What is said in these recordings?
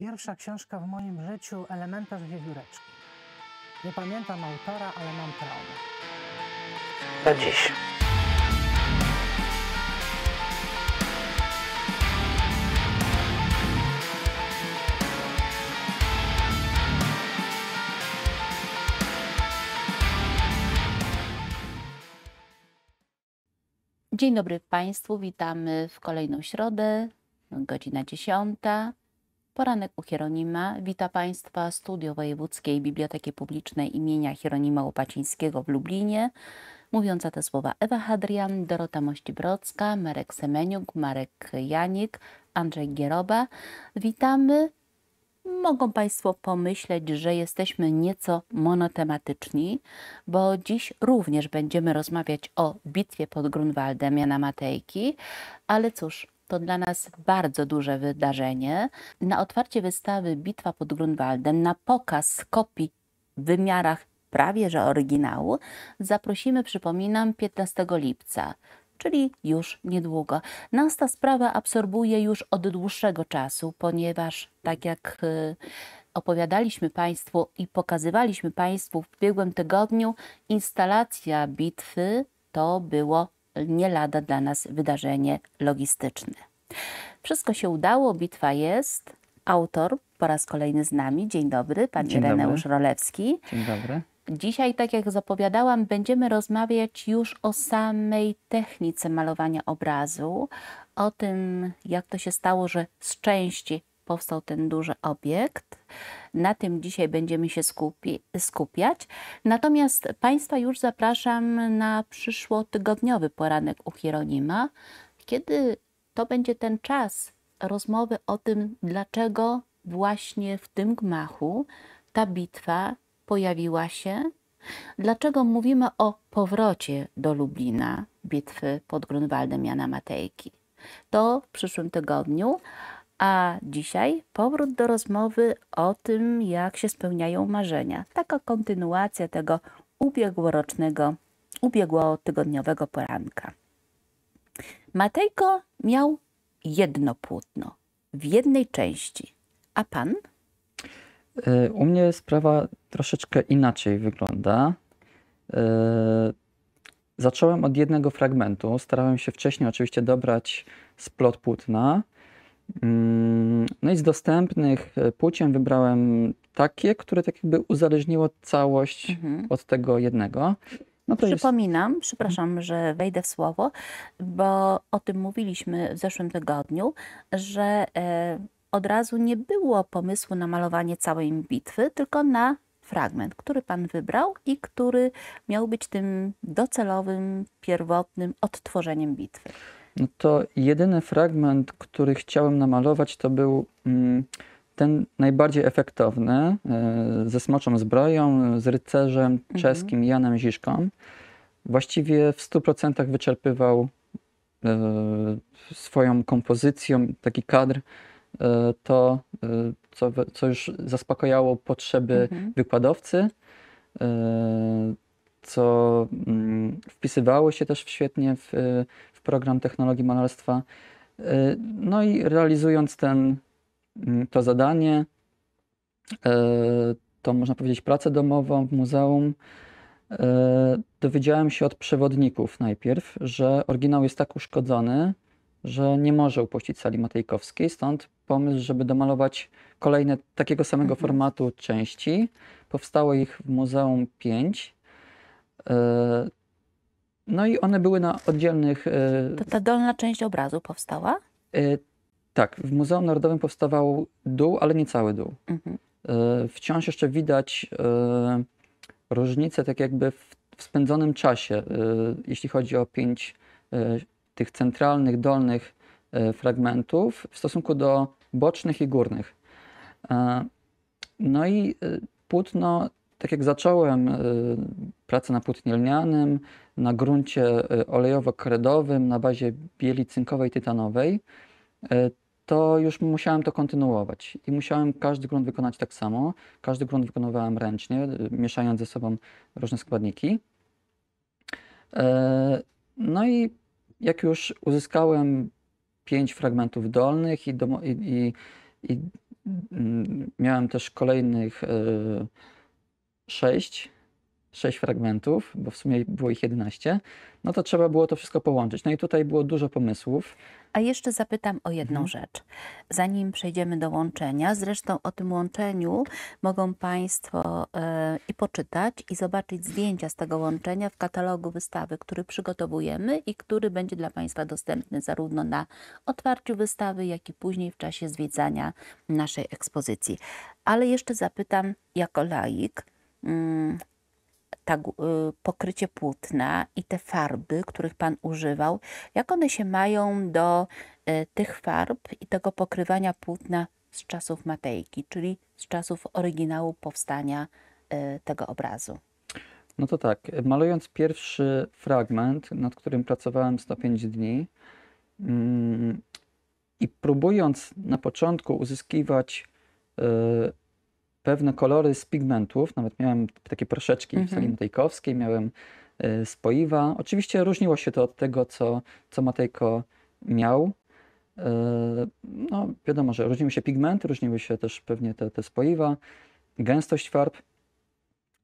Pierwsza książka w moim życiu, Elementarz Wiewióreczki. Nie pamiętam autora, ale mam traumę. Do dziś. Dzień dobry Państwu, witamy w kolejną środę, godzina dziesiąta. Poranek u Hieronima. Wita Państwa Studio Wojewódzkiej Biblioteki Publicznej imienia Hieronima Łopacińskiego w Lublinie. Mówiąca te słowa Ewa Hadrian, Dorota Mościbrocka, Marek Semeniuk, Marek Janik, Andrzej Gieroba. Witamy. Mogą Państwo pomyśleć, że jesteśmy nieco monotematyczni, bo dziś również będziemy rozmawiać o bitwie pod Grunwaldem Jana Matejki, ale cóż, to dla nas bardzo duże wydarzenie. Na otwarcie wystawy Bitwa pod Grunwaldem, na pokaz kopii w wymiarach prawie że oryginału, zaprosimy, przypominam, 15 lipca czyli już niedługo. Nas ta sprawa absorbuje już od dłuższego czasu, ponieważ tak jak y, opowiadaliśmy Państwu i pokazywaliśmy Państwu w ubiegłym tygodniu, instalacja bitwy to było nie lada dla nas wydarzenie logistyczne. Wszystko się udało, bitwa jest. Autor po raz kolejny z nami. Dzień dobry, pan Dzień Ireneusz dobry. Rolewski. Dzień dobry. Dzisiaj, tak jak zapowiadałam, będziemy rozmawiać już o samej technice malowania obrazu, o tym, jak to się stało, że z części powstał ten duży obiekt. Na tym dzisiaj będziemy się skupi skupiać. Natomiast Państwa już zapraszam na przyszłotygodniowy poranek u Hieronima, kiedy to będzie ten czas rozmowy o tym, dlaczego właśnie w tym gmachu ta bitwa pojawiła się, Dlaczego mówimy o powrocie do Lublina bitwy pod Grunwaldem Jana Matejki? To w przyszłym tygodniu. A dzisiaj powrót do rozmowy o tym, jak się spełniają marzenia. Taka kontynuacja tego ubiegłorocznego, ubiegłotygodniowego poranka. Matejko miał jedno płótno w jednej części. A pan? E, u mnie sprawa troszeczkę inaczej wygląda. E, zacząłem od jednego fragmentu. Starałem się wcześniej oczywiście dobrać splot płótna Mm, no i z dostępnych e, płciem wybrałem takie, które tak jakby uzależniło całość mhm. od tego jednego. No Przypominam, jest... przepraszam, że wejdę w słowo, bo o tym mówiliśmy w zeszłym tygodniu, że e, od razu nie było pomysłu na malowanie całej bitwy, tylko na fragment, który Pan wybrał i który miał być tym docelowym, pierwotnym odtworzeniem bitwy no to jedyny fragment, który chciałem namalować, to był mm, ten najbardziej efektowny e, ze smoczą zbroją, z rycerzem mhm. czeskim Janem Ziszką. Właściwie w 100% wyczerpywał e, swoją kompozycją taki kadr e, to, co, co już zaspokajało potrzeby mhm. wykładowcy, co mm, wpisywało się też świetnie w, program technologii malarstwa. Y, no i realizując ten, mm, to zadanie, y, to można powiedzieć pracę domową w muzeum, y, dowiedziałem się od przewodników najpierw, że oryginał jest tak uszkodzony, że nie może upuścić sali Matejkowskiej, stąd pomysł, żeby domalować kolejne takiego samego mhm. formatu części. Powstało ich w Muzeum 5. No i one były na oddzielnych. E, to ta dolna część obrazu powstała? E, tak, w Muzeum Narodowym powstawał dół, ale nie cały dół. Mhm. E, wciąż jeszcze widać różnice, tak jakby w, w spędzonym czasie, jeśli chodzi o pięć tych centralnych, dolnych fragmentów w stosunku do bocznych i górnych. No i płótno tak jak zacząłem y, pracę na płótnie lnianym, na gruncie y, olejowo-kredowym, na bazie bieli cynkowej, tytanowej, y, to już musiałem to kontynuować i musiałem każdy grunt wykonać tak samo. Każdy grunt wykonywałem ręcznie, mieszając ze sobą różne składniki. No i jak już uzyskałem pięć fragmentów dolnych i, do, i, i, i mm, miałem też kolejnych 6, 6 fragmentów, bo w sumie było ich 11, no to trzeba było to wszystko połączyć. No i tutaj było dużo pomysłów. A jeszcze zapytam o jedną mhm. rzecz. Zanim przejdziemy do łączenia, zresztą o tym łączeniu mogą Państwo e, i poczytać, i zobaczyć zdjęcia z tego łączenia w katalogu wystawy, który przygotowujemy i który będzie dla Państwa dostępny zarówno na otwarciu wystawy, jak i później w czasie zwiedzania naszej ekspozycji. Ale jeszcze zapytam jako laik Y, ta, y, pokrycie płótna i te farby, których Pan używał, jak one się mają do y, tych farb i tego pokrywania płótna z czasów Matejki, czyli z czasów oryginału powstania tego obrazu. No to tak, malując pierwszy fragment, nad którym pracowałem 105 dni mm, i próbując na początku uzyskiwać pewne kolory z pigmentów, nawet miałem takie proszeczki mhm. w sali matejkowskiej, miałem spoiwa. E, Oczywiście różniło się to od tego, co, co Matejko miał. E, no, wiadomo, że różniły się pigmenty, różniły się też pewnie te, te spoiwa, gęstość farb,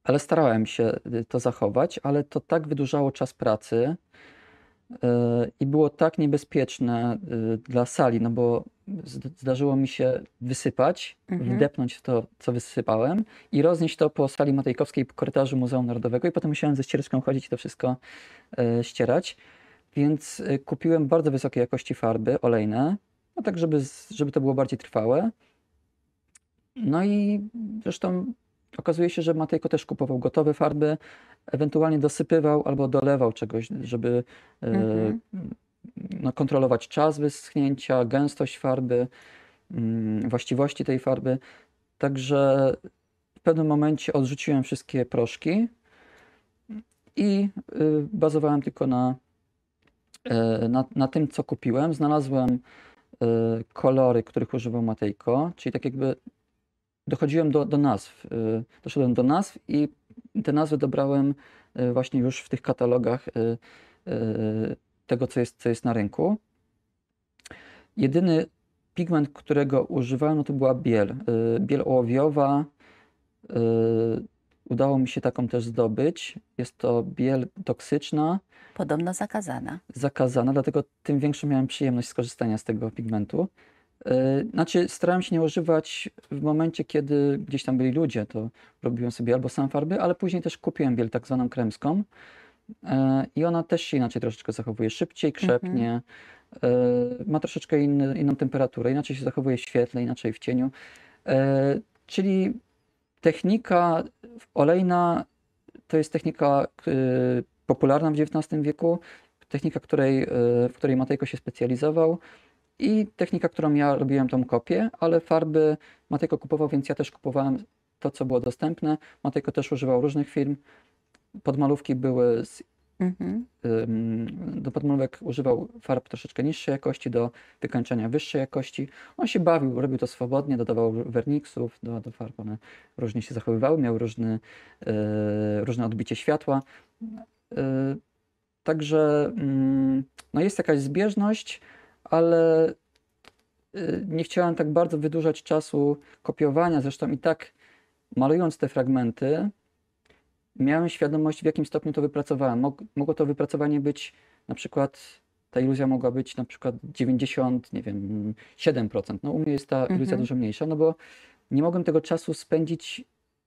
ale starałem się e, to zachować, ale to tak wydłużało czas pracy, Y, i było tak niebezpieczne y, dla sali, no bo zdarzyło mi się wysypać, mhm. wdepnąć w to, co wysypałem i roznieść to po sali Matejkowskiej, po korytarzu Muzeum Narodowego i potem musiałem ze ściereczką chodzić i to wszystko y, ścierać. Więc kupiłem bardzo wysokiej jakości farby olejne, no tak żeby, żeby to było bardziej trwałe. No i zresztą Okazuje się, że Matejko też kupował gotowe farby, ewentualnie dosypywał albo dolewał czegoś, żeby e, mhm. no, kontrolować czas wyschnięcia, gęstość farby, mm, właściwości tej farby. Także w pewnym momencie odrzuciłem wszystkie proszki i y, bazowałem tylko na, e, na, na tym, co kupiłem. Znalazłem e, kolory, których używał Matejko, czyli tak jakby dochodziłem do, do nazw. Y, doszedłem do nazw i te nazwy dobrałem y, właśnie już w tych katalogach y, tego, co jest, co jest na rynku. Jedyny pigment, którego używałem, no to była biel. Biel ołowiowa. Udało mi się taką też zdobyć. Jest to biel toksyczna. Podobno zakazana. Zakazana, dlatego tym większą miałem przyjemność skorzystania z tego pigmentu. Y, znaczy, starałem się nie używać w momencie, kiedy gdzieś tam byli ludzie, to robiłem sobie albo sam farby, ale później też kupiłem biel tak zwaną kremską y, i ona też się inaczej troszeczkę zachowuje, szybciej krzepnie, mhm. Y, ma troszeczkę inny, inną temperaturę, inaczej się zachowuje w świetle, inaczej w cieniu. Czyli technika olejna to jest technika popularna w XIX wieku, technika, której, w której Matejko się specjalizował i technika, którą ja robiłem, tą kopię, ale farby Matejko kupował, więc ja też kupowałem to, co było dostępne. Matejko też używał różnych firm. Podmalówki były z Mhm. Do podmalówek używał farb troszeczkę niższej jakości, do wykończenia wyższej jakości. On się bawił, robił to swobodnie, dodawał werniksów do, do farb, one różnie się zachowywały, miał różny, yy, różne odbicie światła. Yy, także yy, no jest jakaś zbieżność, ale y, nie chciałem tak bardzo wydłużać czasu kopiowania. Zresztą i tak, malując te fragmenty, miałem świadomość, w jakim stopniu to wypracowałem. Mogło to wypracowanie być na przykład ta iluzja mogła być na przykład 90, nie wiem, 7%. No u mnie jest ta iluzja mhm. dużo mniejsza, no bo nie mogłem tego czasu spędzić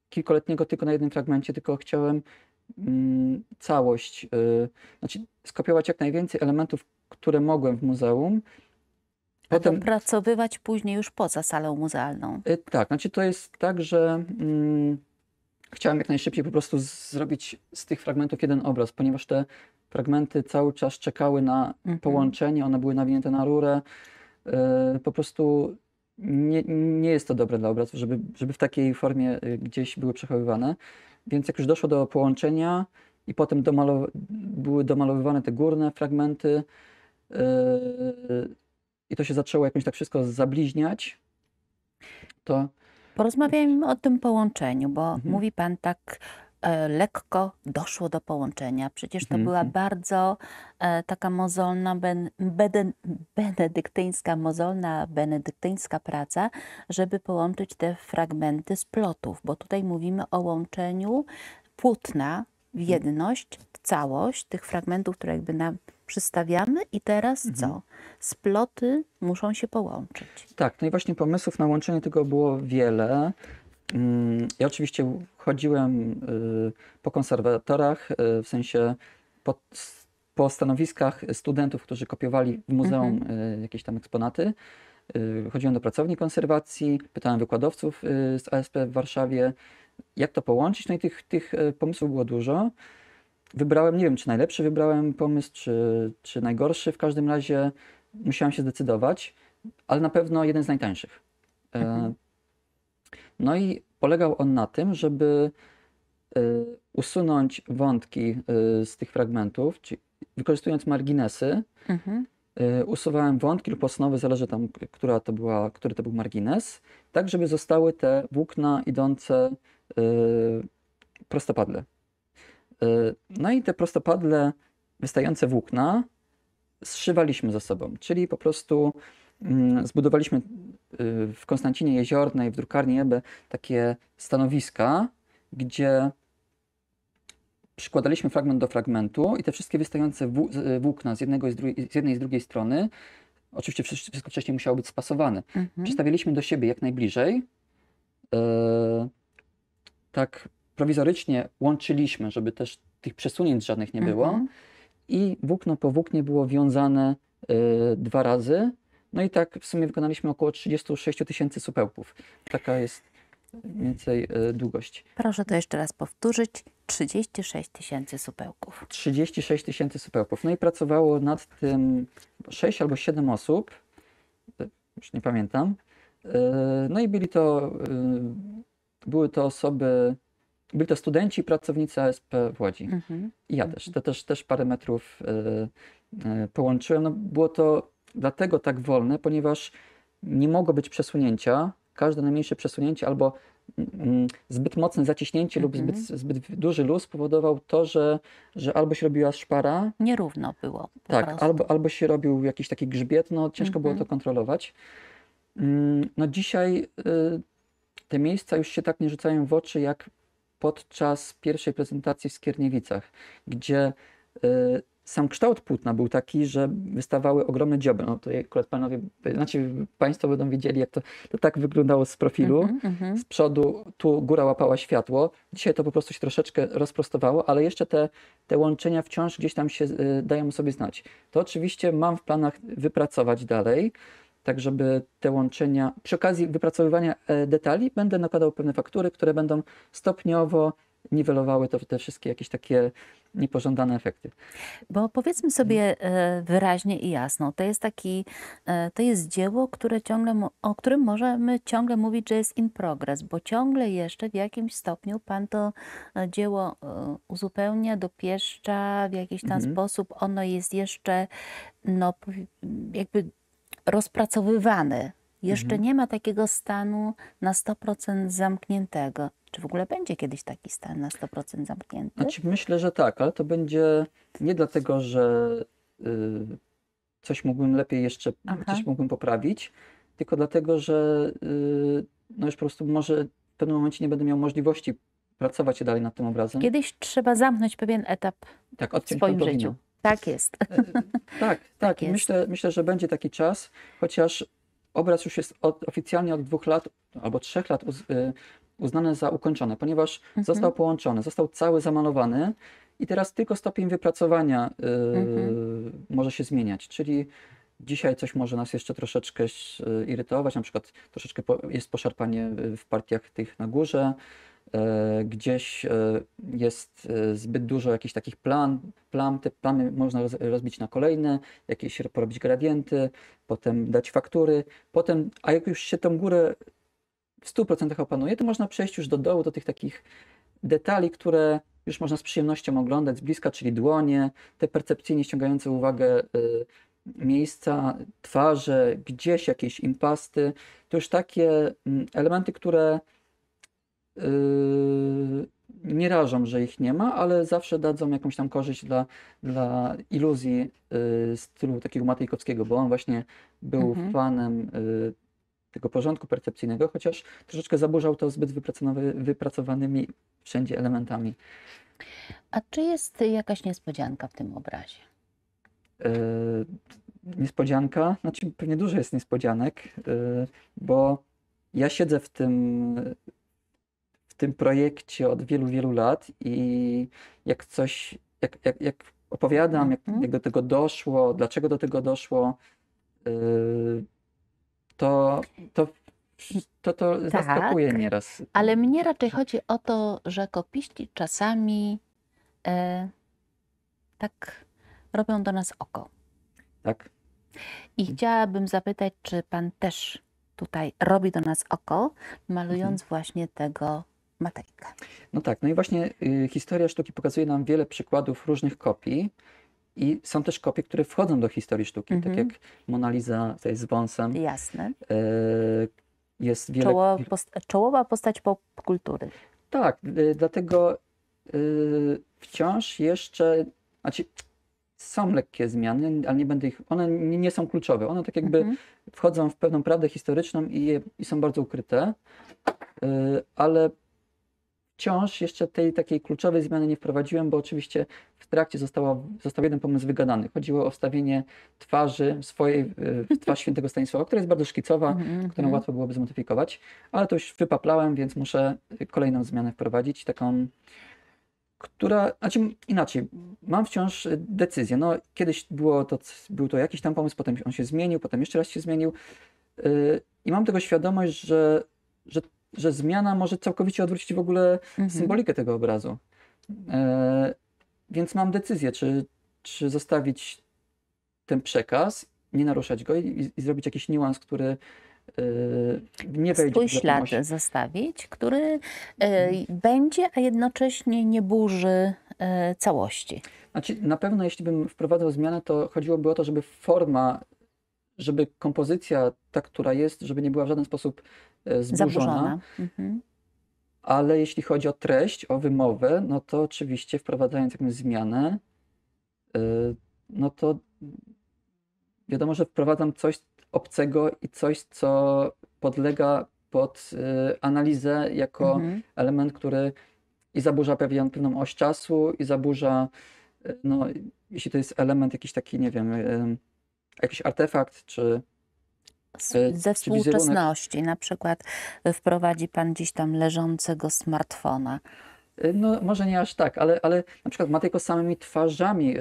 kilkoletniego tylko na jednym fragmencie, tylko chciałem mm, całość, y, znaczy skopiować jak najwięcej elementów które mogłem w muzeum. Potem opracowywać później już poza salą muzealną. Y, tak, znaczy to jest tak, że mm, chciałem jak najszybciej po prostu zrobić z tych fragmentów jeden obraz, ponieważ te fragmenty cały czas czekały na Mhm. połączenie, one były nawinięte na rurę. Y, po prostu nie, nie jest to dobre dla obrazu, żeby, żeby w takiej formie y, gdzieś były przechowywane. Więc jak już doszło do połączenia i potem domalow- były domalowywane te górne fragmenty, Yy, i to się zaczęło jakoś tak wszystko zabliźniać, to... Porozmawiajmy o tym połączeniu, bo mhm. mówi Pan tak e, lekko doszło do połączenia. Przecież to mhm, była mhm. bardzo e, taka mozolna, ben, beden, benedyktyńska, mozolna, benedyktyńska praca, żeby połączyć te fragmenty z plotów, bo tutaj mówimy o łączeniu płótna w mhm. jedność, całość tych fragmentów, które jakby nam przystawiamy i teraz mhm. co? Sploty muszą się połączyć. Tak, no i właśnie pomysłów na łączenie tego było wiele. Mm, ja oczywiście chodziłem y, po konserwatorach, y, w sensie po, po stanowiskach studentów, którzy kopiowali w muzeum mhm. Y, jakieś tam eksponaty. Chodziłem do pracowni konserwacji, pytałem wykładowców z ASP w Warszawie, jak to połączyć. No i tych, tych pomysłów było dużo wybrałem, nie wiem czy najlepszy wybrałem pomysł, czy, czy najgorszy. W każdym razie musiałem się zdecydować, ale na pewno jeden z najtańszych. E, mhm. No i polegał on na tym, żeby e, usunąć wątki e, z tych fragmentów, czyli wykorzystując marginesy. Mhm. Usuwałem wątki lub osnowy, zależy tam, która to była, który to był margines, tak żeby zostały te włókna idące prostopadle. Y, no i te prostopadle wystające włókna zszywaliśmy ze sobą, czyli po prostu mm, zbudowaliśmy y, w Konstancinie Jeziornej, w drukarni ebe e takie stanowiska, gdzie przykładaliśmy fragment do fragmentu i te wszystkie wystające włókna z, jednego i z, drugiej, z jednej i z drugiej strony, oczywiście wszystko wcześniej musiało być spasowane, mhm. do siebie jak najbliżej, yy, tak prowizorycznie łączyliśmy, żeby też tych przesunięć żadnych nie było. Mhm. I włókno po włóknie było wiązane y, dwa razy. No i tak w sumie wykonaliśmy około 36 tysięcy supełków. Taka jest mniej więcej y, długość. Proszę to jeszcze raz powtórzyć. 36 tysięcy supełków. 36 tysięcy supełków. No i pracowało nad tym 6 albo 7 osób. Już nie pamiętam. Y, no i byli to, y, były to osoby byli to studenci, pracownicy ASP w Łodzi. Mhm. I ja też. Mhm. To też, też parę metrów y, y, połączyłem. No, było to dlatego tak wolne, ponieważ nie mogło być przesunięcia. Każde najmniejsze przesunięcie albo mm, mm, zbyt mocne zaciśnięcie lub zbyt, mhm. zbyt duży luz powodował to, że, że albo się robiła szpara. Nierówno było. tak, albo, albo się robił jakiś taki grzbiet, no ciężko było to mhm. kontrolować. Mm, no dzisiaj y, te miejsca już się tak nie rzucają w oczy, jak podczas pierwszej prezentacji w Skierniewicach, gdzie y, sam kształt płótna był taki, że wystawały ogromne dzioby. No to akurat panowie, znaczy państwo będą widzieli, jak to, to tak wyglądało z profilu. Mm -hmm, z przodu tu góra łapała światło. Dzisiaj to po prostu się troszeczkę rozprostowało, ale jeszcze te, te łączenia wciąż gdzieś tam się y, dają sobie znać. To oczywiście mam w planach wypracować dalej tak żeby te łączenia, przy okazji wypracowywania e, detali będę nakładał pewne faktury, które będą stopniowo niwelowały to, te wszystkie jakieś takie niepożądane efekty. Bo powiedzmy sobie e, wyraźnie i jasno, to jest taki, e, to jest dzieło, które ciągle, o którym możemy ciągle mówić, że jest in progress, bo ciągle jeszcze w jakimś stopniu Pan to dzieło uzupełnia, dopieszcza w jakiś tam mhm. sposób, ono jest jeszcze no, jakby rozpracowywany. Jeszcze mhm. nie ma takiego stanu na 100% zamkniętego. Czy w ogóle będzie kiedyś taki stan na 100% zamknięty? Znaczy, myślę, że tak, ale to będzie nie dlatego, że y, coś mógłbym lepiej jeszcze, Aha. coś mógłbym poprawić, tylko dlatego, że y, no już po prostu może w pewnym momencie nie będę miał możliwości pracować dalej nad tym obrazem. Kiedyś trzeba zamknąć pewien etap tak, w swoim życiu. Tak jest. E, e, tak, tak, tak. Jest. Myślę, myślę, że będzie taki czas, chociaż obraz już jest od, oficjalnie od dwóch lat albo trzech lat uz, e, uznany za ukończony, ponieważ mhm. został połączony, został cały zamalowany i teraz tylko stopień wypracowania mhm. może się zmieniać, czyli Dzisiaj coś może nas jeszcze troszeczkę irytować, na przykład troszeczkę jest poszarpanie w partiach tych na górze, E, gdzieś e, jest e, zbyt dużo jakichś takich plan, plan te plany można rozbić na kolejne, jakieś porobić gradienty, potem dać faktury, potem, a jak już się tą górę w 100% opanuje, to można przejść już do dołu, do tych takich detali, które już można z przyjemnością oglądać z bliska, czyli dłonie, te percepcyjnie ściągające uwagę y, miejsca, twarze, gdzieś jakieś impasty. To już takie mm, elementy, które Yy, nie rażą, że ich nie ma, ale zawsze dadzą jakąś tam korzyść dla, dla iluzji y, yy, stylu takiego Matejkowskiego, bo on właśnie był mhm. fanem y, tego porządku percepcyjnego, chociaż troszeczkę zaburzał to zbyt wypracowanymi wszędzie elementami. A czy jest jakaś niespodzianka w tym obrazie? Y, niespodzianka? Znaczy pewnie dużo jest niespodzianek, bo ja siedzę w tym tym projekcie od wielu, wielu lat i jak coś, jak, jak, jak opowiadam, jak, jak mhm. do tego doszło, dlaczego do tego doszło, yy, to, to to to tak, zaskakuje nieraz. Ale mnie raczej chodzi o to, że kopiści czasami e, tak robią do nas oko. Tak. I chciałabym zapytać, czy pan też tutaj robi do nas oko, mhm. malując mhm. właśnie tego Matejka. No tak, no i właśnie y, historia sztuki pokazuje nam wiele przykładów różnych kopii. I są też kopie, które wchodzą do historii sztuki, mm -hmm. tak mhm. jak Mona Lisa tutaj z wąsem. Jasne. Y, jest wiele... Czoło, posta czołowa postać popkultury. Tak, y, dlatego y, wciąż jeszcze, znaczy są lekkie zmiany, ale nie będę ich, one nie, nie są kluczowe. One tak jakby mm -hmm. wchodzą w pewną prawdę historyczną i, je, i są bardzo ukryte, y, ale wciąż jeszcze tej takiej kluczowej zmiany nie wprowadziłem, bo oczywiście w trakcie została, został jeden pomysł wygadany. Chodziło o wstawienie twarzy swojej, w twarz świętego Stanisława, która jest bardzo szkicowa, mhm, mhm. którą łatwo byłoby zmodyfikować, ale to już wypaplałem, więc muszę kolejną zmianę wprowadzić, taką która, znaczy inaczej, mam wciąż decyzję. No, kiedyś było to, był to jakiś tam pomysł, potem on się zmienił, potem jeszcze raz się zmienił. Y, I mam tego świadomość, że, że że zmiana może całkowicie odwrócić w ogóle mhm. symbolikę tego obrazu. E, więc mam decyzję, czy, czy zostawić ten przekaz, nie naruszać go i, i zrobić jakiś niuans, który e, nie wejdzie. Swój ślad zostawić, który y, będzie, a jednocześnie nie burzy y, całości. Znaczy, na pewno jeśli bym wprowadzał zmianę, to chodziłoby o to, żeby forma, żeby kompozycja ta, która jest, żeby nie była w żaden sposób E, zburzona. Zaburzona. Mhm. Ale jeśli chodzi o treść, o wymowę, no to oczywiście wprowadzając jakąś zmianę, e, no to wiadomo, że wprowadzam coś obcego i coś, co podlega pod e, analizę jako mhm. element, który i zaburza pewien, pewną oś czasu, i zaburza, no, jeśli to jest element jakiś taki, nie wiem, jakiś artefakt, czy E, ze współczesności. Na przykład e, wprowadzi pan dziś tam leżącego smartfona. E, no, może nie aż tak, ale, ale na przykład Matejko samymi twarzami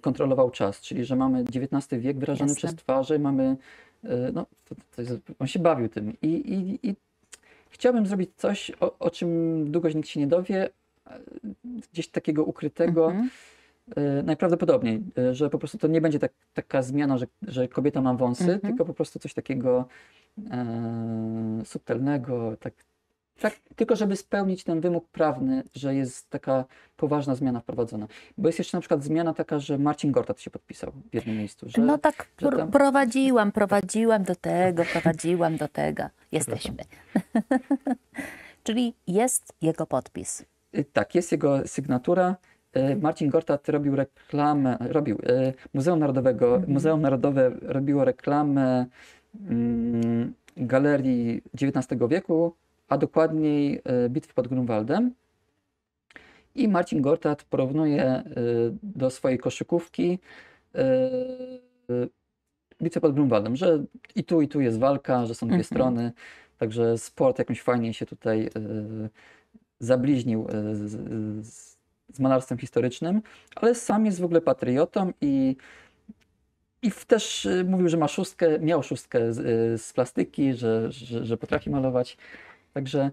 kontrolował czas, czyli że mamy XIX wiek wyrażany Jestem. przez twarze, mamy, no, to, to jest, on się bawił tym i, i, i chciałbym zrobić coś, o, o, czym długo nikt się nie dowie, gdzieś takiego ukrytego, mhm E, najprawdopodobniej, e, że po prostu to nie będzie tak, taka zmiana, że, że kobieta ma wąsy, mhm. tylko po prostu coś takiego e, subtelnego, tak, tak, tylko żeby spełnić ten wymóg prawny, że jest taka poważna zmiana wprowadzona. Bo jest jeszcze na przykład zmiana taka, że Marcin Gortat się podpisał w jednym miejscu. Że, no tak, że tam... prowadziłam, prowadziłam do tego, prowadziłam do tego. Jesteśmy. Czyli jest jego podpis. Y, tak, jest jego sygnatura. E, Marcin Gortat robił reklamę, robił e, Muzeum Narodowego, mhm. Muzeum Narodowe robiło reklamę mm, galerii XIX wieku, a dokładniej e, bitwy pod Grunwaldem. I Marcin Gortat porównuje do swojej koszykówki bitwę pod Grunwaldem, że i tu, i tu jest walka, że są dwie mhm. strony, także sport jakimś fajnie się tutaj zabliźnił z, z z malarstwem historycznym, ale sam jest w ogóle patriotą i, i też y, mówił, że ma szóstkę, miał szóstkę z, y, z plastyki, że, że, że, potrafi tak. malować. Także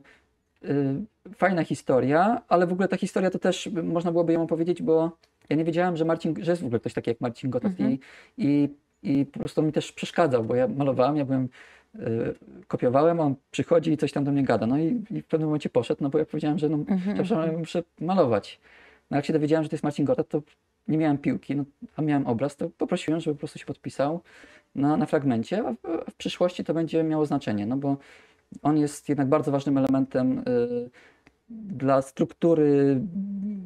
y, fajna historia, ale w ogóle ta historia to też można byłoby ją opowiedzieć, bo ja nie wiedziałem, że, Marcin, że jest w ogóle ktoś taki jak Marcin Gotat mhm. i, i, i po prostu mi też przeszkadzał, bo ja malowałem, ja byłem y, kopiowałem, on przychodzi i coś tam do mnie gada. No i, i w pewnym momencie poszedł, no bo ja powiedziałem, że no, mm -hmm. muszę malować. No jak się dowiedziałem, że to jest Marcin Gortat, to nie miałem piłki, no, a miałem obraz, to poprosiłem, żeby po prostu się podpisał na, na fragmencie, a w, a w przyszłości to będzie miało znaczenie, no bo on jest jednak bardzo ważnym elementem y, dla struktury,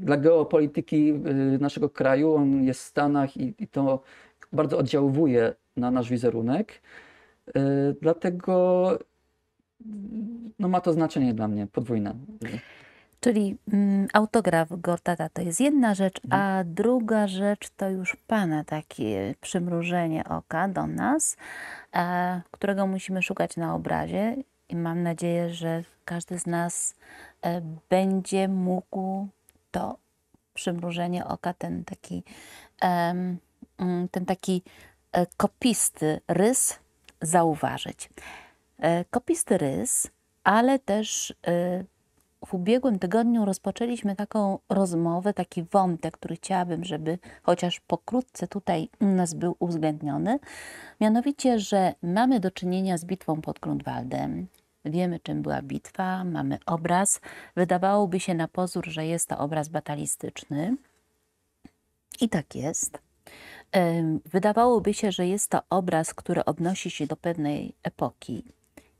dla geopolityki y, naszego kraju. On jest w Stanach i, i to bardzo oddziaływuje na nasz wizerunek. Y, dlatego y, no, ma to znaczenie dla mnie podwójne. Czyli mm, autograf Gortata to jest jedna rzecz, mhm. a druga rzecz to już Pana takie przymrużenie oka do nas, e, którego musimy szukać na obrazie. I mam nadzieję, że każdy z nas e, będzie mógł to przymrużenie oka, ten taki, e, ten taki e, kopisty rys zauważyć. E, kopisty rys, ale też e, w ubiegłym tygodniu rozpoczęliśmy taką rozmowę, taki wątek, który chciałabym, żeby chociaż pokrótce tutaj u nas był uwzględniony. Mianowicie, że mamy do czynienia z bitwą pod Grunwaldem. Wiemy, czym była bitwa, mamy obraz. Wydawałoby się na pozór, że jest to obraz batalistyczny. I tak jest. Wydawałoby się, że jest to obraz, który odnosi się do pewnej epoki,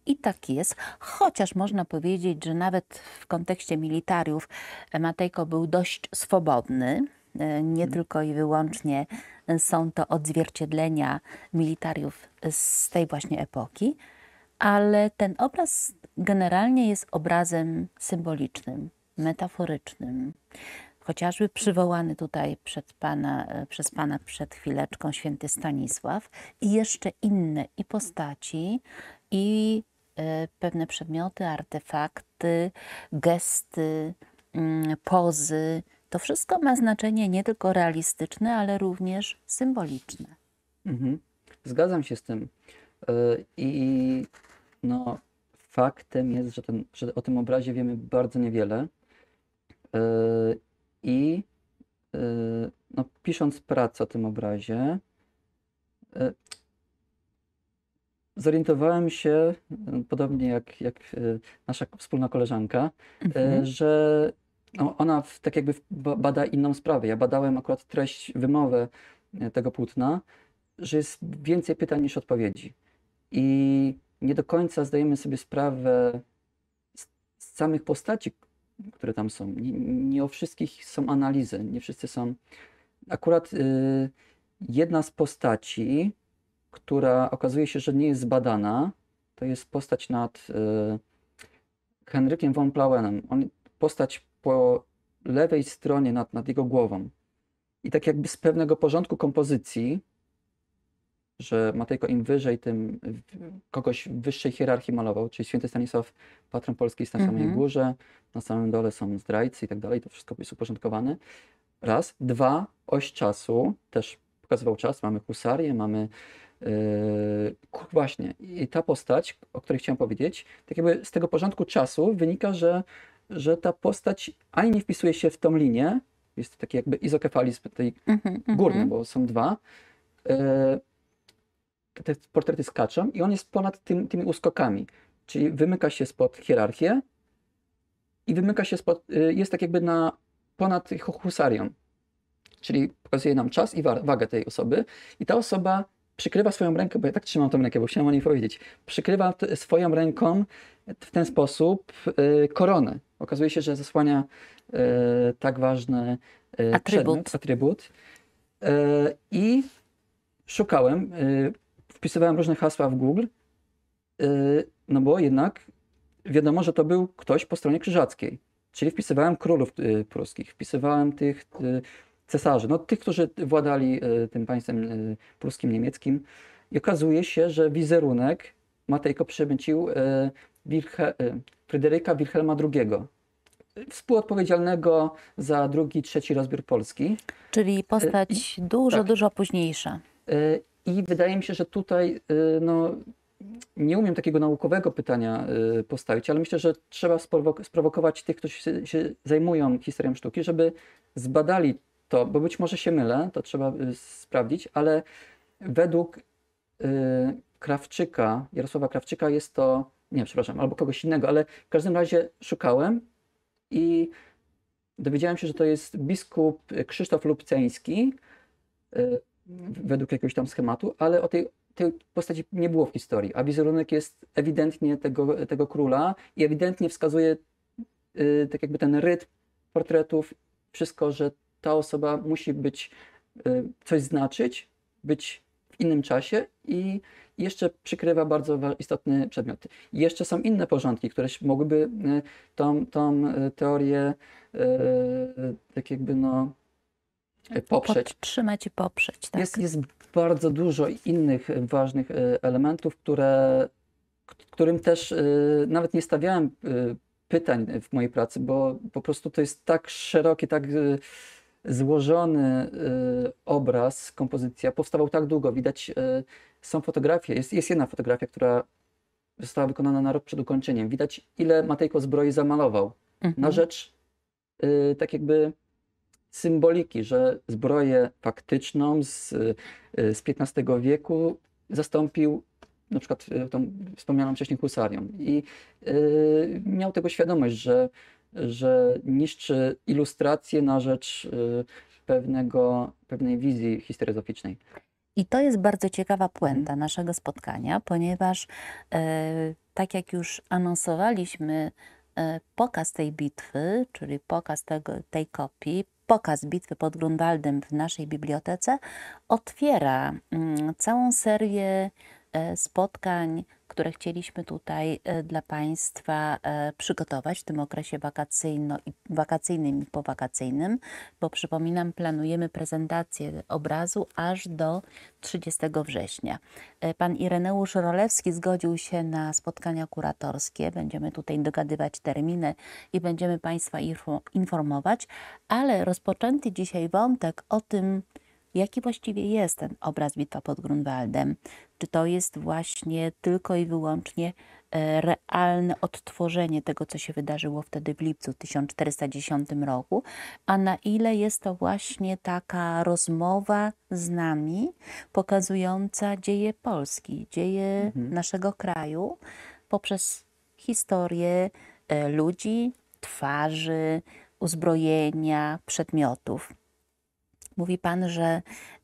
i tak jest, chociaż można powiedzieć, że nawet w kontekście militariów e, Matejko był dość swobodny. E, nie mhm. tylko i wyłącznie e, są to odzwierciedlenia militariów z tej właśnie epoki, ale ten obraz generalnie jest obrazem symbolicznym, metaforycznym. Chociażby przywołany tutaj przed pana, przez Pana przed chwileczką święty Stanisław i jeszcze inne i postaci, i Y, pewne przedmioty, artefakty, gesty, mm, pozy. To wszystko ma znaczenie nie tylko realistyczne, ale również symboliczne. Mhm. Zgadzam się z tym. Y, I no, faktem jest, że, ten, że o tym obrazie wiemy bardzo niewiele. Y, I no, pisząc pracę o tym obrazie, zorientowałem się, podobnie jak, jak e, nasza wspólna koleżanka, e, mhm. że ona w, tak jakby bada inną sprawę. Ja badałem akurat treść, wymowę e, tego płótna, że jest więcej pytań niż odpowiedzi. I nie do końca zdajemy sobie sprawę z, z samych postaci, które tam są. Nie, nie, o wszystkich są analizy, nie wszyscy są. Akurat y, jedna z postaci, która okazuje się, że nie jest zbadana. To jest postać nad y, Henrykiem von Plauenem. On, postać po lewej stronie nad, nad jego głową. I tak jakby z pewnego porządku kompozycji, że Matejko im wyżej, tym kogoś w wyższej hierarchii malował, czyli święty Stanisław, patron Polski jest na samej mm -hmm. górze, na samym dole są zdrajcy i tak dalej, to wszystko jest uporządkowane. Raz. Dwa, oś czasu, też pokazywał czas, mamy husarię, mamy Yy, właśnie, i ta postać, o której chciałem powiedzieć, tak jakby z tego porządku czasu wynika, że, że ta postać ani nie wpisuje się w tą linię, jest to taki jakby izokefalizm tej mm-hmm, mhm. górny, mm-hmm. bo są dwa. Yy, te portrety skaczą i on jest ponad tym, tymi uskokami, czyli wymyka się spod hierarchię i wymyka się spod, yy, jest tak jakby na ponad husarią, czyli pokazuje nam czas i wagę tej osoby i ta osoba przykrywa swoją rękę, bo ja tak trzymam tą rękę, bo chciałem o niej powiedzieć, przykrywa swoją ręką w ten sposób y, koronę. Okazuje się, że zasłania y, tak ważny y, atrybut. Przedmiot, atrybut. Y, I szukałem, y, wpisywałem różne hasła w Google, y, no bo jednak wiadomo, że to był ktoś po stronie krzyżackiej. Czyli wpisywałem królów pruskich, wpisywałem tych cesarzy, no tych, którzy władali e, tym państwem e, pruskim, niemieckim. I okazuje się, że wizerunek Matejko przemycił e, Fryderyka Wilhelma II, współodpowiedzialnego za drugi, trzeci rozbiór Polski. Czyli postać dużo, tak. dużo późniejsza. I wydaje mi się, że tutaj no, nie umiem takiego naukowego pytania postawić, ale myślę, że trzeba sprowokować tych, którzy się zajmują historią sztuki, żeby zbadali to, bo być może się mylę, to trzeba y, sprawdzić, ale według y, Krawczyka, Jarosława Krawczyka jest to, nie przepraszam, albo kogoś innego, ale w każdym razie szukałem i dowiedziałem się, że to jest biskup Krzysztof Lubceński y, według jakiegoś tam schematu, ale o tej, tej postaci nie było w historii, a wizerunek jest ewidentnie tego, tego króla i ewidentnie wskazuje tak jakby ten rytm portretów, wszystko, że ta osoba musi być, y, coś znaczyć, być w innym czasie i jeszcze przykrywa bardzo istotny przedmiot. Jeszcze są inne porządki, które mogłyby y, tą, tą y, teorię tak jakby no tak, poprzeć. Podtrzymać i poprzeć, tak. Jest, jest bardzo dużo innych ważnych elementów, które, którym też nawet nie stawiałem pytań w mojej pracy, bo po prostu to jest tak szerokie, tak złożony y, obraz, kompozycja powstawał tak długo. Widać, y, są fotografie, jest, jest jedna fotografia, która została wykonana na rok przed ukończeniem. Widać, ile Matejko Zbroi zamalował mhm. na rzecz y, tak jakby symboliki, że zbroję faktyczną z, z XV wieku zastąpił na przykład tą wspomnianą wcześniej husarią. I miał tego świadomość, że że niszczy ilustrację na rzecz y, pewnego, pewnej wizji histeryzoficznej. I to jest bardzo ciekawa puenta mhm. naszego spotkania, ponieważ e, tak jak już anonsowaliśmy, e, pokaz tej bitwy, czyli pokaz tego, tej kopii, pokaz bitwy pod Grunwaldem w naszej bibliotece otwiera mm, całą serię spotkań które chcieliśmy tutaj e, dla Państwa e, przygotować w tym okresie wakacyjno, wakacyjnym i powakacyjnym, bo przypominam, planujemy prezentację obrazu aż do 30 września. E, pan Ireneusz Rolewski zgodził się na spotkania kuratorskie. Będziemy tutaj dogadywać terminy i będziemy Państwa informować, ale rozpoczęty dzisiaj wątek o tym, Jaki właściwie jest ten obraz Bitwa pod Grunwaldem? Czy to jest właśnie tylko i wyłącznie e, realne odtworzenie tego, co się wydarzyło wtedy w lipcu 1410 roku, a na ile jest to właśnie taka rozmowa z nami, pokazująca dzieje Polski, dzieje mhm. naszego kraju poprzez historię e, ludzi, twarzy, uzbrojenia, przedmiotów. Mówi Pan, że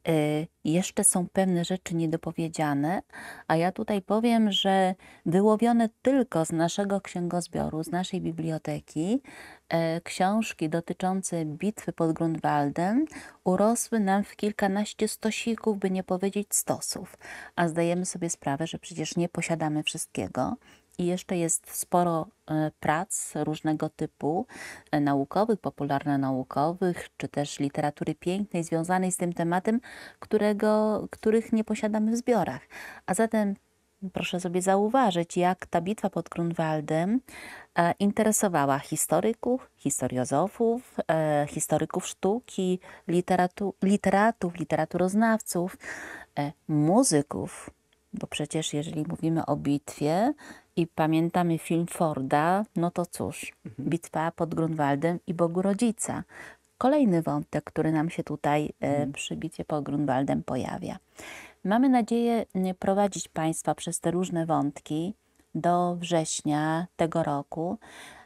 y, jeszcze są pewne rzeczy niedopowiedziane, a ja tutaj powiem, że wyłowione tylko z naszego księgozbioru, z naszej biblioteki, e, książki dotyczące bitwy pod Grunwaldem urosły nam w kilkanaście stosików, by nie powiedzieć stosów. A zdajemy sobie sprawę, że przecież nie posiadamy wszystkiego i jeszcze jest sporo e, prac różnego typu, e, naukowych, popularno-naukowych, czy też literatury pięknej związanej z tym tematem, którego, których nie posiadamy w zbiorach. A zatem proszę sobie zauważyć, jak ta bitwa pod Grunwaldem e, interesowała historyków, historiozofów, historyków sztuki, literatu, literatów, literaturoznawców, muzyków, bo przecież jeżeli mówimy o bitwie i pamiętamy film Forda, no to cóż, mhm. bitwa pod Grunwaldem i Bogu Rodzica. Kolejny wątek, który nam się tutaj e, mhm. przy bitwie pod Grunwaldem pojawia. Mamy nadzieję prowadzić Państwa przez te różne wątki do września tego roku.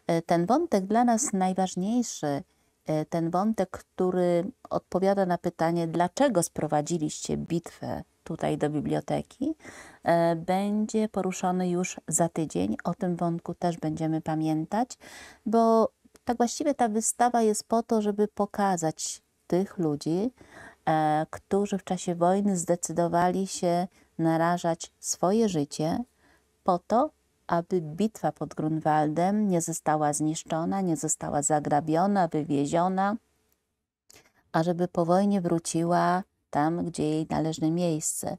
E, ten wątek dla nas najważniejszy E, ten wątek, który odpowiada na pytanie, dlaczego sprowadziliście bitwę tutaj do biblioteki, e, będzie poruszony już za tydzień. O tym wątku też będziemy pamiętać, bo tak właściwie ta wystawa jest po to, żeby pokazać tych ludzi, e, którzy w czasie wojny zdecydowali się narażać swoje życie po to, aby bitwa pod Grunwaldem nie została zniszczona, nie została zagrabiona, wywieziona, a żeby po wojnie wróciła tam, gdzie jej należy miejsce,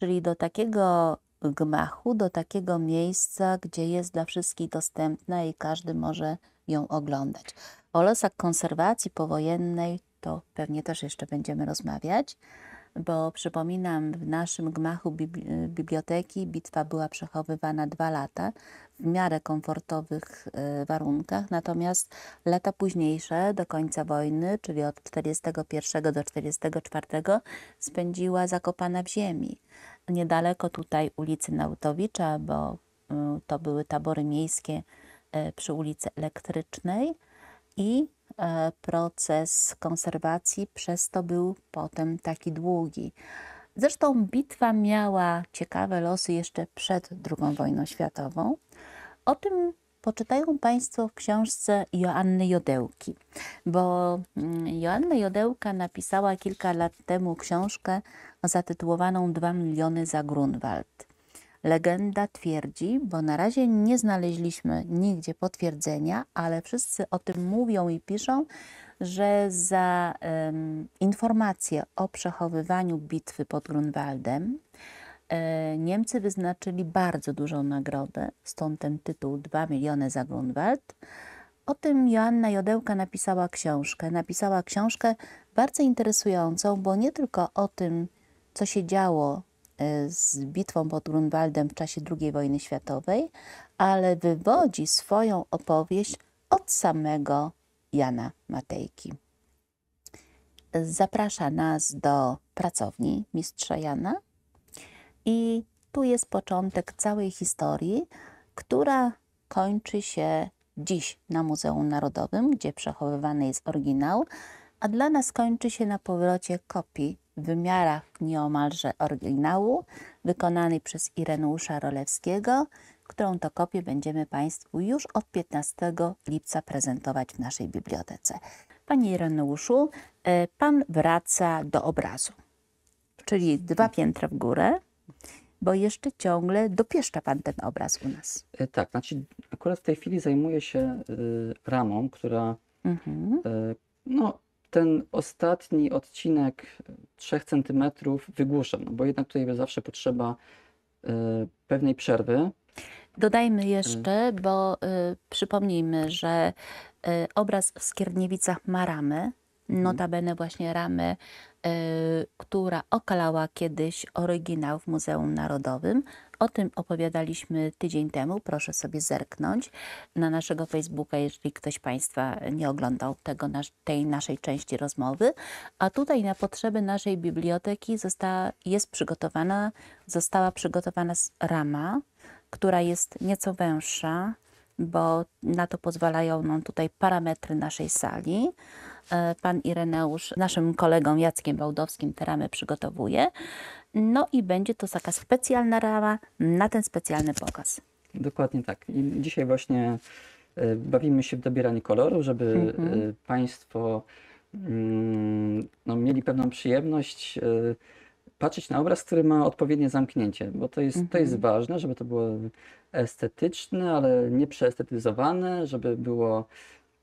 czyli do takiego gmachu, do takiego miejsca, gdzie jest dla wszystkich dostępna i każdy może ją oglądać. O losach konserwacji powojennej to pewnie też jeszcze będziemy rozmawiać bo przypominam, w naszym gmachu biblioteki bitwa była przechowywana dwa lata w miarę komfortowych e, warunkach, natomiast lata późniejsze, do końca wojny, czyli od 41 do 44, spędziła zakopana w ziemi. Niedaleko tutaj ulicy Nautowicza, bo e, to były tabory miejskie e, przy ulicy Elektrycznej i E, proces konserwacji, przez to był potem taki długi. Zresztą bitwa miała ciekawe losy jeszcze przed II wojną światową, o tym poczytają Państwo w książce Joanny Jodełki, bo mm, Joanna Jodełka napisała kilka lat temu książkę zatytułowaną Dwa miliony za Grunwald. Legenda twierdzi, bo na razie nie znaleźliśmy nigdzie potwierdzenia, ale wszyscy o tym mówią i piszą, że za um, o przechowywaniu bitwy pod Grunwaldem e, Niemcy wyznaczyli bardzo dużą nagrodę, stąd ten tytuł 2 miliony za Grunwald. O tym Joanna Jodełka napisała książkę. Napisała książkę bardzo interesującą, bo nie tylko o tym, co się działo Y, z bitwą pod Grunwaldem w czasie II wojny światowej, ale wywodzi swoją opowieść od samego Jana Matejki. Zaprasza nas do pracowni mistrza Jana i tu jest początek całej historii, która kończy się dziś na Muzeum Narodowym, gdzie przechowywany jest oryginał, a dla nas kończy się na powrocie kopii wymiarach nieomalże oryginału, wykonanej przez Ireneusza Rolewskiego, którą to kopię będziemy Państwu już od 15 lipca prezentować w naszej bibliotece. Panie Ireneuszu, e, Pan wraca do obrazu, czyli dwa piętra w górę, bo jeszcze ciągle dopieszcza Pan ten obraz u nas. E, tak, znaczy akurat w tej chwili zajmuję się y, ramą, która mhm. E, no, ten ostatni odcinek 3 cm wygłuszę, no bo jednak tutaj zawsze potrzeba y, pewnej przerwy. Dodajmy y. jeszcze, bo y, przypomnijmy, że y, obraz w Skierniewicach ma ramy, Mhm. Notabene właśnie ramę, y, która okalała kiedyś oryginał w Muzeum Narodowym. O tym opowiadaliśmy tydzień temu. Proszę sobie zerknąć na naszego Facebooka, jeżeli ktoś Państwa nie oglądał tego, tej naszej części rozmowy. A tutaj na potrzeby naszej biblioteki została, jest przygotowana, została przygotowana rama, która jest nieco węższa, bo na to pozwalają nam tutaj parametry naszej sali. E, pan Ireneusz naszym kolegą Jackiem Bałdowskim te ramy przygotowuje. No i będzie to taka specjalna rama na ten specjalny pokaz. Dokładnie tak. I dzisiaj właśnie e, bawimy się w dobieranie koloru, żeby e, mhm. Państwo mm, no, mieli pewną przyjemność patrzeć na obraz, który ma odpowiednie zamknięcie, bo to jest, mhm. to jest mhm. ważne, żeby to było estetyczne, ale nie przeestetyzowane, żeby było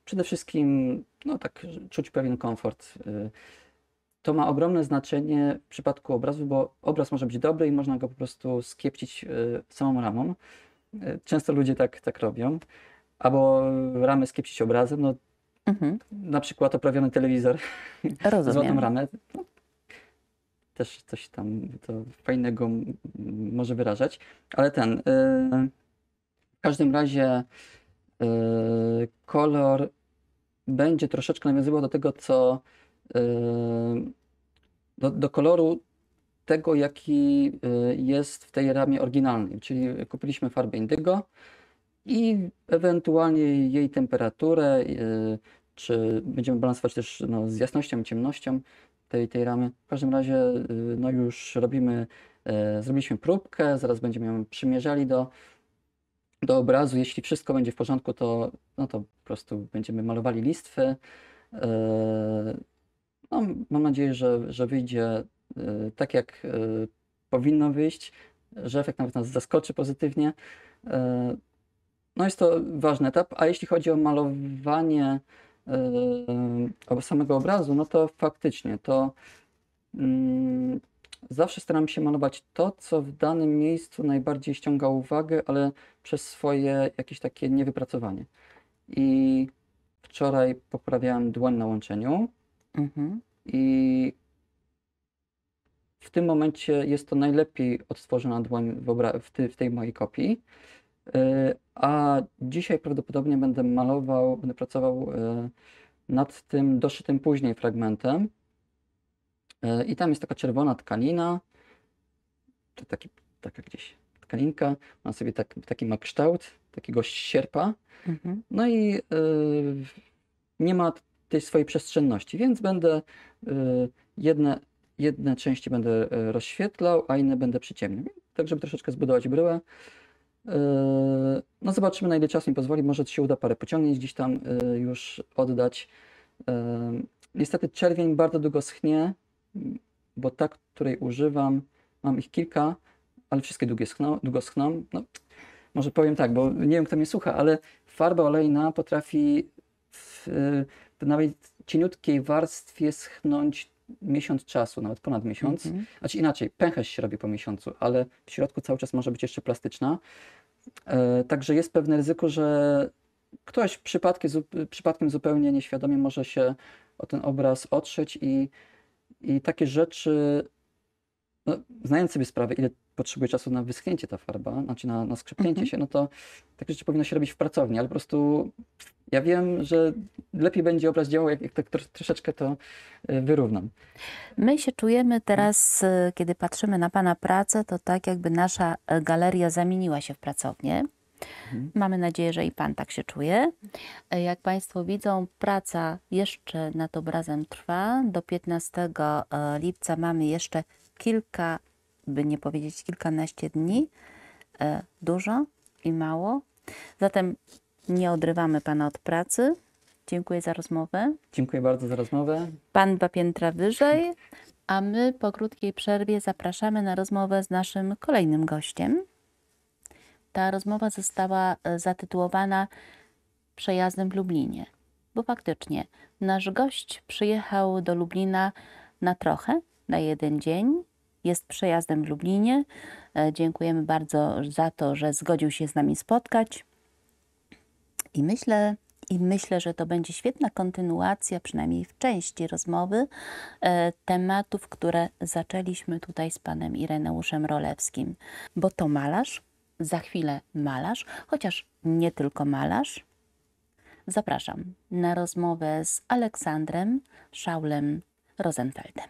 przede wszystkim no tak czuć pewien komfort. Y, to ma ogromne znaczenie w przypadku obrazu, bo obraz może być dobry i można go po prostu skiepcić y, samą ramą. Y, często ludzie tak, tak robią. Albo ramy skiepcić obrazem, no mhm. na przykład oprawiony telewizor, Rozumiem. złotą ramę. No, też coś tam to fajnego może wyrażać. Ale ten, yy, w każdym razie yy, kolor będzie troszeczkę nawiązywał do tego, co y, do, do koloru tego, jaki y, jest w tej ramie oryginalnej. Czyli kupiliśmy farbę indygo i ewentualnie jej temperaturę, y, czy będziemy balansować też no, z jasnością i ciemnością tej, tej ramy. W każdym razie no, już robimy, zrobiliśmy próbkę, zaraz będziemy ją przymierzali do do obrazu. Jeśli wszystko będzie w porządku, to, no to po prostu będziemy malowali listwy. E, no, mam nadzieję, że, że wyjdzie e, tak, jak e, powinno wyjść, że efekt nawet nas zaskoczy pozytywnie. No jest to ważny etap, a jeśli chodzi o malowanie samego obrazu, no to faktycznie to mm, Zawsze staram się malować to, co w danym miejscu najbardziej ściąga uwagę, ale przez swoje jakieś takie niewypracowanie. I wczoraj poprawiałem dłoń na łączeniu mhm. i w tym momencie jest to najlepiej odtworzona dłoń w, w, ty- w tej mojej kopii. E, a dzisiaj prawdopodobnie będę malował, będę pracował e, nad tym doszytym później fragmentem, E, I tam jest taka czerwona tkanina, To taki, taka gdzieś tkaninka, ma sobie tak, taki ma kształt takiego sierpa. Mhm. No i y, nie ma tej swojej przestrzenności, więc będę y, jedne, jedne części będę rozświetlał, a inne będę przyciemniał. Tak, żeby troszeczkę zbudować bryłę. no zobaczymy na ile czas mi pozwoli, może się uda parę pociągnięć gdzieś tam już oddać. Niestety czerwień bardzo długo schnie, bo ta, której używam, mam ich kilka, ale wszystkie długie schną, długo schną. No, może powiem tak, bo nie wiem, kto mnie słucha, ale farba olejna potrafi w, w nawet cieniutkiej warstwie schnąć miesiąc czasu, nawet ponad miesiąc. Mm -hmm. Znaczy inaczej, pęcherz się robi po miesiącu, ale w środku cały czas może być jeszcze plastyczna. E, także jest pewne ryzyko, że ktoś przypadkiem, przypadkiem zupełnie nieświadomie może się o ten obraz otrzeć i i takie rzeczy, no, znając sobie sprawę, ile potrzebuje czasu na wyschnięcie ta farba, znaczy na, na skrzypnięcie mhm. się, no to takie rzeczy powinno się robić w pracowni, ale po prostu ja wiem, że lepiej będzie obraz działał, jak, jak tak troszeczkę to e, wyrównam. My się czujemy teraz, e, kiedy patrzymy na Pana pracę, to tak jakby nasza e, galeria zamieniła się w pracownię. Mhm. Mamy nadzieję, że i Pan tak się czuje. Jak Państwo widzą, praca jeszcze nad obrazem trwa. Do 15 e, lipca mamy jeszcze kilka, by nie powiedzieć kilkanaście dni. E, dużo i mało. Zatem nie odrywamy Pana od pracy. Dziękuję za rozmowę. Dziękuję bardzo za rozmowę. Pan dwa piętra wyżej, a my po krótkiej przerwie zapraszamy na rozmowę z naszym kolejnym gościem ta rozmowa została e, zatytułowana Przejazdem w Lublinie, bo faktycznie nasz gość przyjechał do Lublina na trochę, na jeden dzień. Jest przejazdem w Lublinie. E, dziękujemy bardzo za to, że zgodził się z nami spotkać. I myślę, i myślę, że to będzie świetna kontynuacja, przynajmniej w części rozmowy, e, tematów, które zaczęliśmy tutaj z panem Ireneuszem Rolewskim. Bo to malarz, za chwilę malarz, chociaż nie tylko malarz. Zapraszam na rozmowę z Aleksandrem Szaulem Rosenfeldem.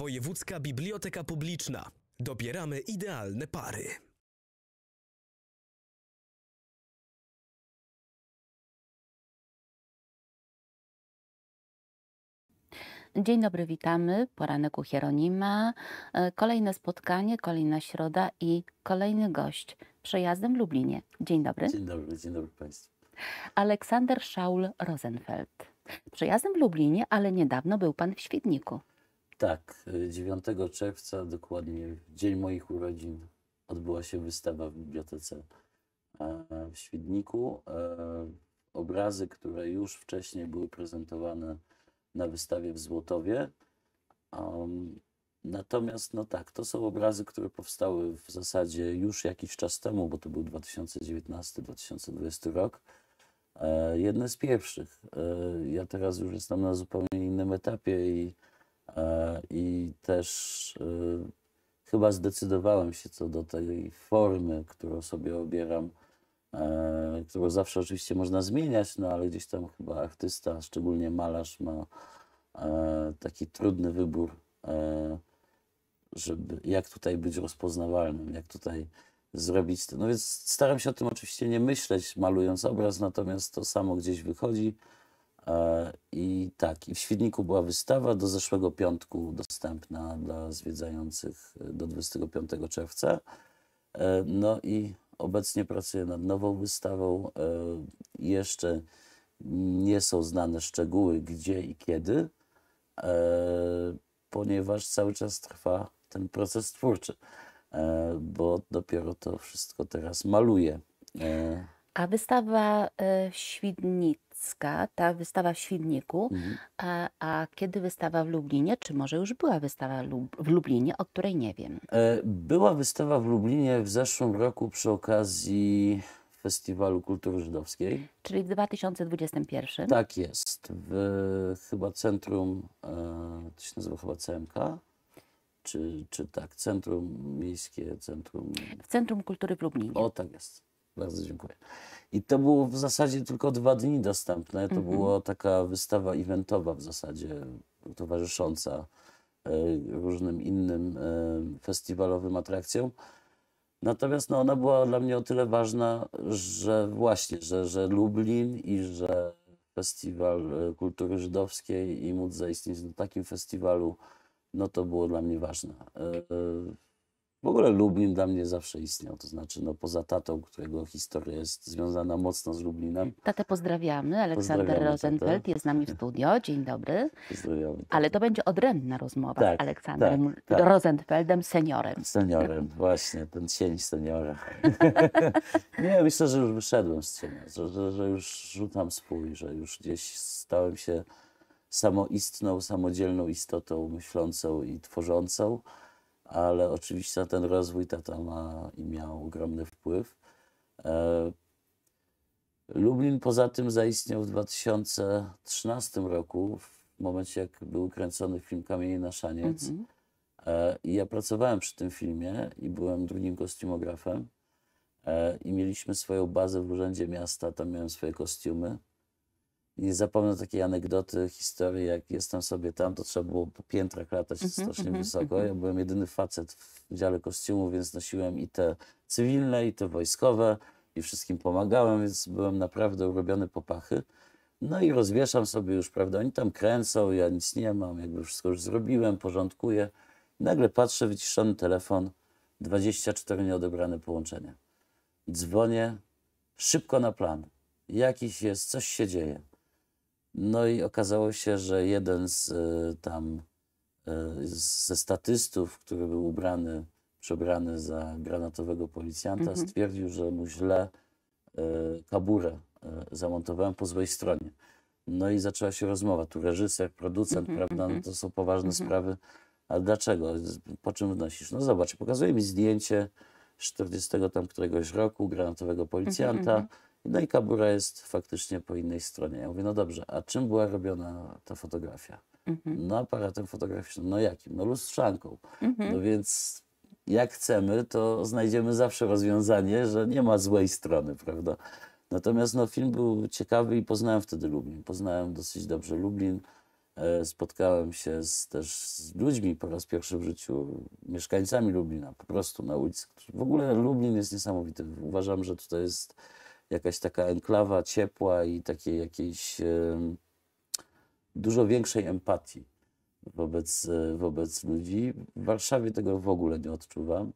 Wojewódzka Biblioteka Publiczna. Dobieramy idealne pary. Dzień dobry, witamy. Poranek u Hieronima. E, kolejne spotkanie, kolejna środa i kolejny gość. Przejazdem w Lublinie. Dzień dobry. Dzień dobry, dzień dobry Państwu. Aleksander Szaul Rosenfeld. Przejazdem w Lublinie, ale niedawno był Pan w Świdniku. Tak, 9 czerwca, dokładnie w dzień moich urodzin, odbyła się wystawa w bibliotece e, w Świdniku. E, obrazy, które już wcześniej były prezentowane na wystawie w Złotowie. Natomiast, no tak, to są obrazy, które powstały w zasadzie już jakiś czas temu, bo to był 2019-2020 rok. E, jedne z pierwszych. Ja teraz już jestem na zupełnie innym etapie i E, I też e, chyba zdecydowałem się co do tej formy, którą sobie obieram, e, którą zawsze oczywiście można zmieniać, no ale gdzieś tam chyba artysta, szczególnie malarz, ma taki trudny wybór, żeby jak tutaj być rozpoznawalnym, jak tutaj zrobić. To. No więc staram się o tym oczywiście nie myśleć, malując obraz, natomiast to samo gdzieś wychodzi. E, I tak, i w Świdniku była wystawa do zeszłego piątku dostępna dla zwiedzających e, do 25 czerwca. E, no i obecnie pracuję nad nową wystawą. Jeszcze nie są znane szczegóły, gdzie i kiedy, ponieważ cały czas trwa ten proces twórczy, bo dopiero to wszystko teraz maluje. A wystawa w Świdniku Literacka, ta wystawa w Świdniku, mhm. a, a, kiedy wystawa w Lublinie, czy może już była wystawa w Lublinie, o której nie wiem? E, była wystawa w Lublinie w zeszłym roku przy okazji Festiwalu Kultury Żydowskiej. Czyli w 2021? Tak jest, w chyba centrum, e, to się nazywa chyba CMK czy, czy tak, Centrum Miejskie, Centrum... W Centrum Kultury w Lublinie. O, tak jest. Bardzo dziękuję. I to było w zasadzie tylko dwa dni dostępne. To mm była taka wystawa eventowa w zasadzie, towarzysząca e, różnym innym e, festiwalowym atrakcjom. Natomiast no, ona była dla mnie o tyle ważna, że właśnie, że, że Lublin i że Festiwal e, Kultury Żydowskiej i móc zaistnieć na takim festiwalu, no to było dla mnie ważne. W ogóle Lublin dla mnie zawsze istniał, to znaczy no, poza tatą, którego historia jest związana mocno z Lublinem. Tatę pozdrawiamy, Aleksander pozdrawiamy Rosenfeld jest z nami w studio, dzień dobry. Pozdrawiamy. Ale to będzie odrębna rozmowa tak, z Aleksandrem tak, tak. Rosenfeldem, seniorem. Seniorem, właśnie, ten cień seniora. Nie, myślę, że już wyszedłem z cienia, że, że, że już rzucam swój, że już gdzieś stałem się samoistną, samodzielną istotą myślącą i tworzącą ale oczywiście na ten rozwój tata ma i miał ogromny wpływ. E, Lublin poza tym zaistniał w 2013 roku, w momencie jak był kręcony film Kamienie na szaniec. Mhm. E, I ja pracowałem przy tym filmie i byłem drugim kostiumografem. E, I mieliśmy swoją bazę w Urzędzie Miasta, tam miałem swoje kostiumy. I nie zapomnę takiej anegdoty, historii, jak jestem sobie tam, to trzeba było po piętrach latać mm -hmm, strasznie mm -hmm, wysoko. Mhm. Ja byłem jedyny facet w dziale kostiumu, więc nosiłem i te cywilne, i te wojskowe, i wszystkim pomagałem, więc byłem naprawdę urobiony po pachy. No i rozwieszam sobie już, prawda, oni tam kręcą, ja nic nie mam, jakby wszystko już zrobiłem, porządkuję. nagle patrzę, wyciszony telefon, 24 nieodebrane połączenia. Dzwonię, szybko na plan. Jakiś jest, coś się dzieje. No i okazało się, że jeden z y, tam y, ze statystów, który był ubrany, przebrany za granatowego policjanta, mhm. stwierdził, że mu źle y, kaburę zamontowałem po złej stronie. No i zaczęła się rozmowa. Tu reżyser, producent, mhm, prawda? No mhm. to są poważne mhm. sprawy. Ale dlaczego? Po czym wnosisz? No zobacz, pokazuje mi zdjęcie 40 tam któregoś roku, granatowego policjanta. No i kabura jest faktycznie po innej stronie. Ja mówię, no dobrze, a czym była robiona ta fotografia? Mhm. No aparatem fotograficznym. No jakim? No lustrzanką. Mhm. No więc jak chcemy, to znajdziemy zawsze rozwiązanie, że nie ma złej strony, prawda? Natomiast no, film był ciekawy i poznałem wtedy Lublin. Poznałem dosyć dobrze Lublin. E, spotkałem się z, też z ludźmi po raz pierwszy w życiu, mieszkańcami Lublina, po prostu na ulicy. W ogóle Lublin jest niesamowity. Uważam, że tutaj jest jakaś taka enklawa ciepła i takiej jakiejś dużo większej empatii wobec, e, wobec ludzi. W Warszawie tego w ogóle nie odczuwam.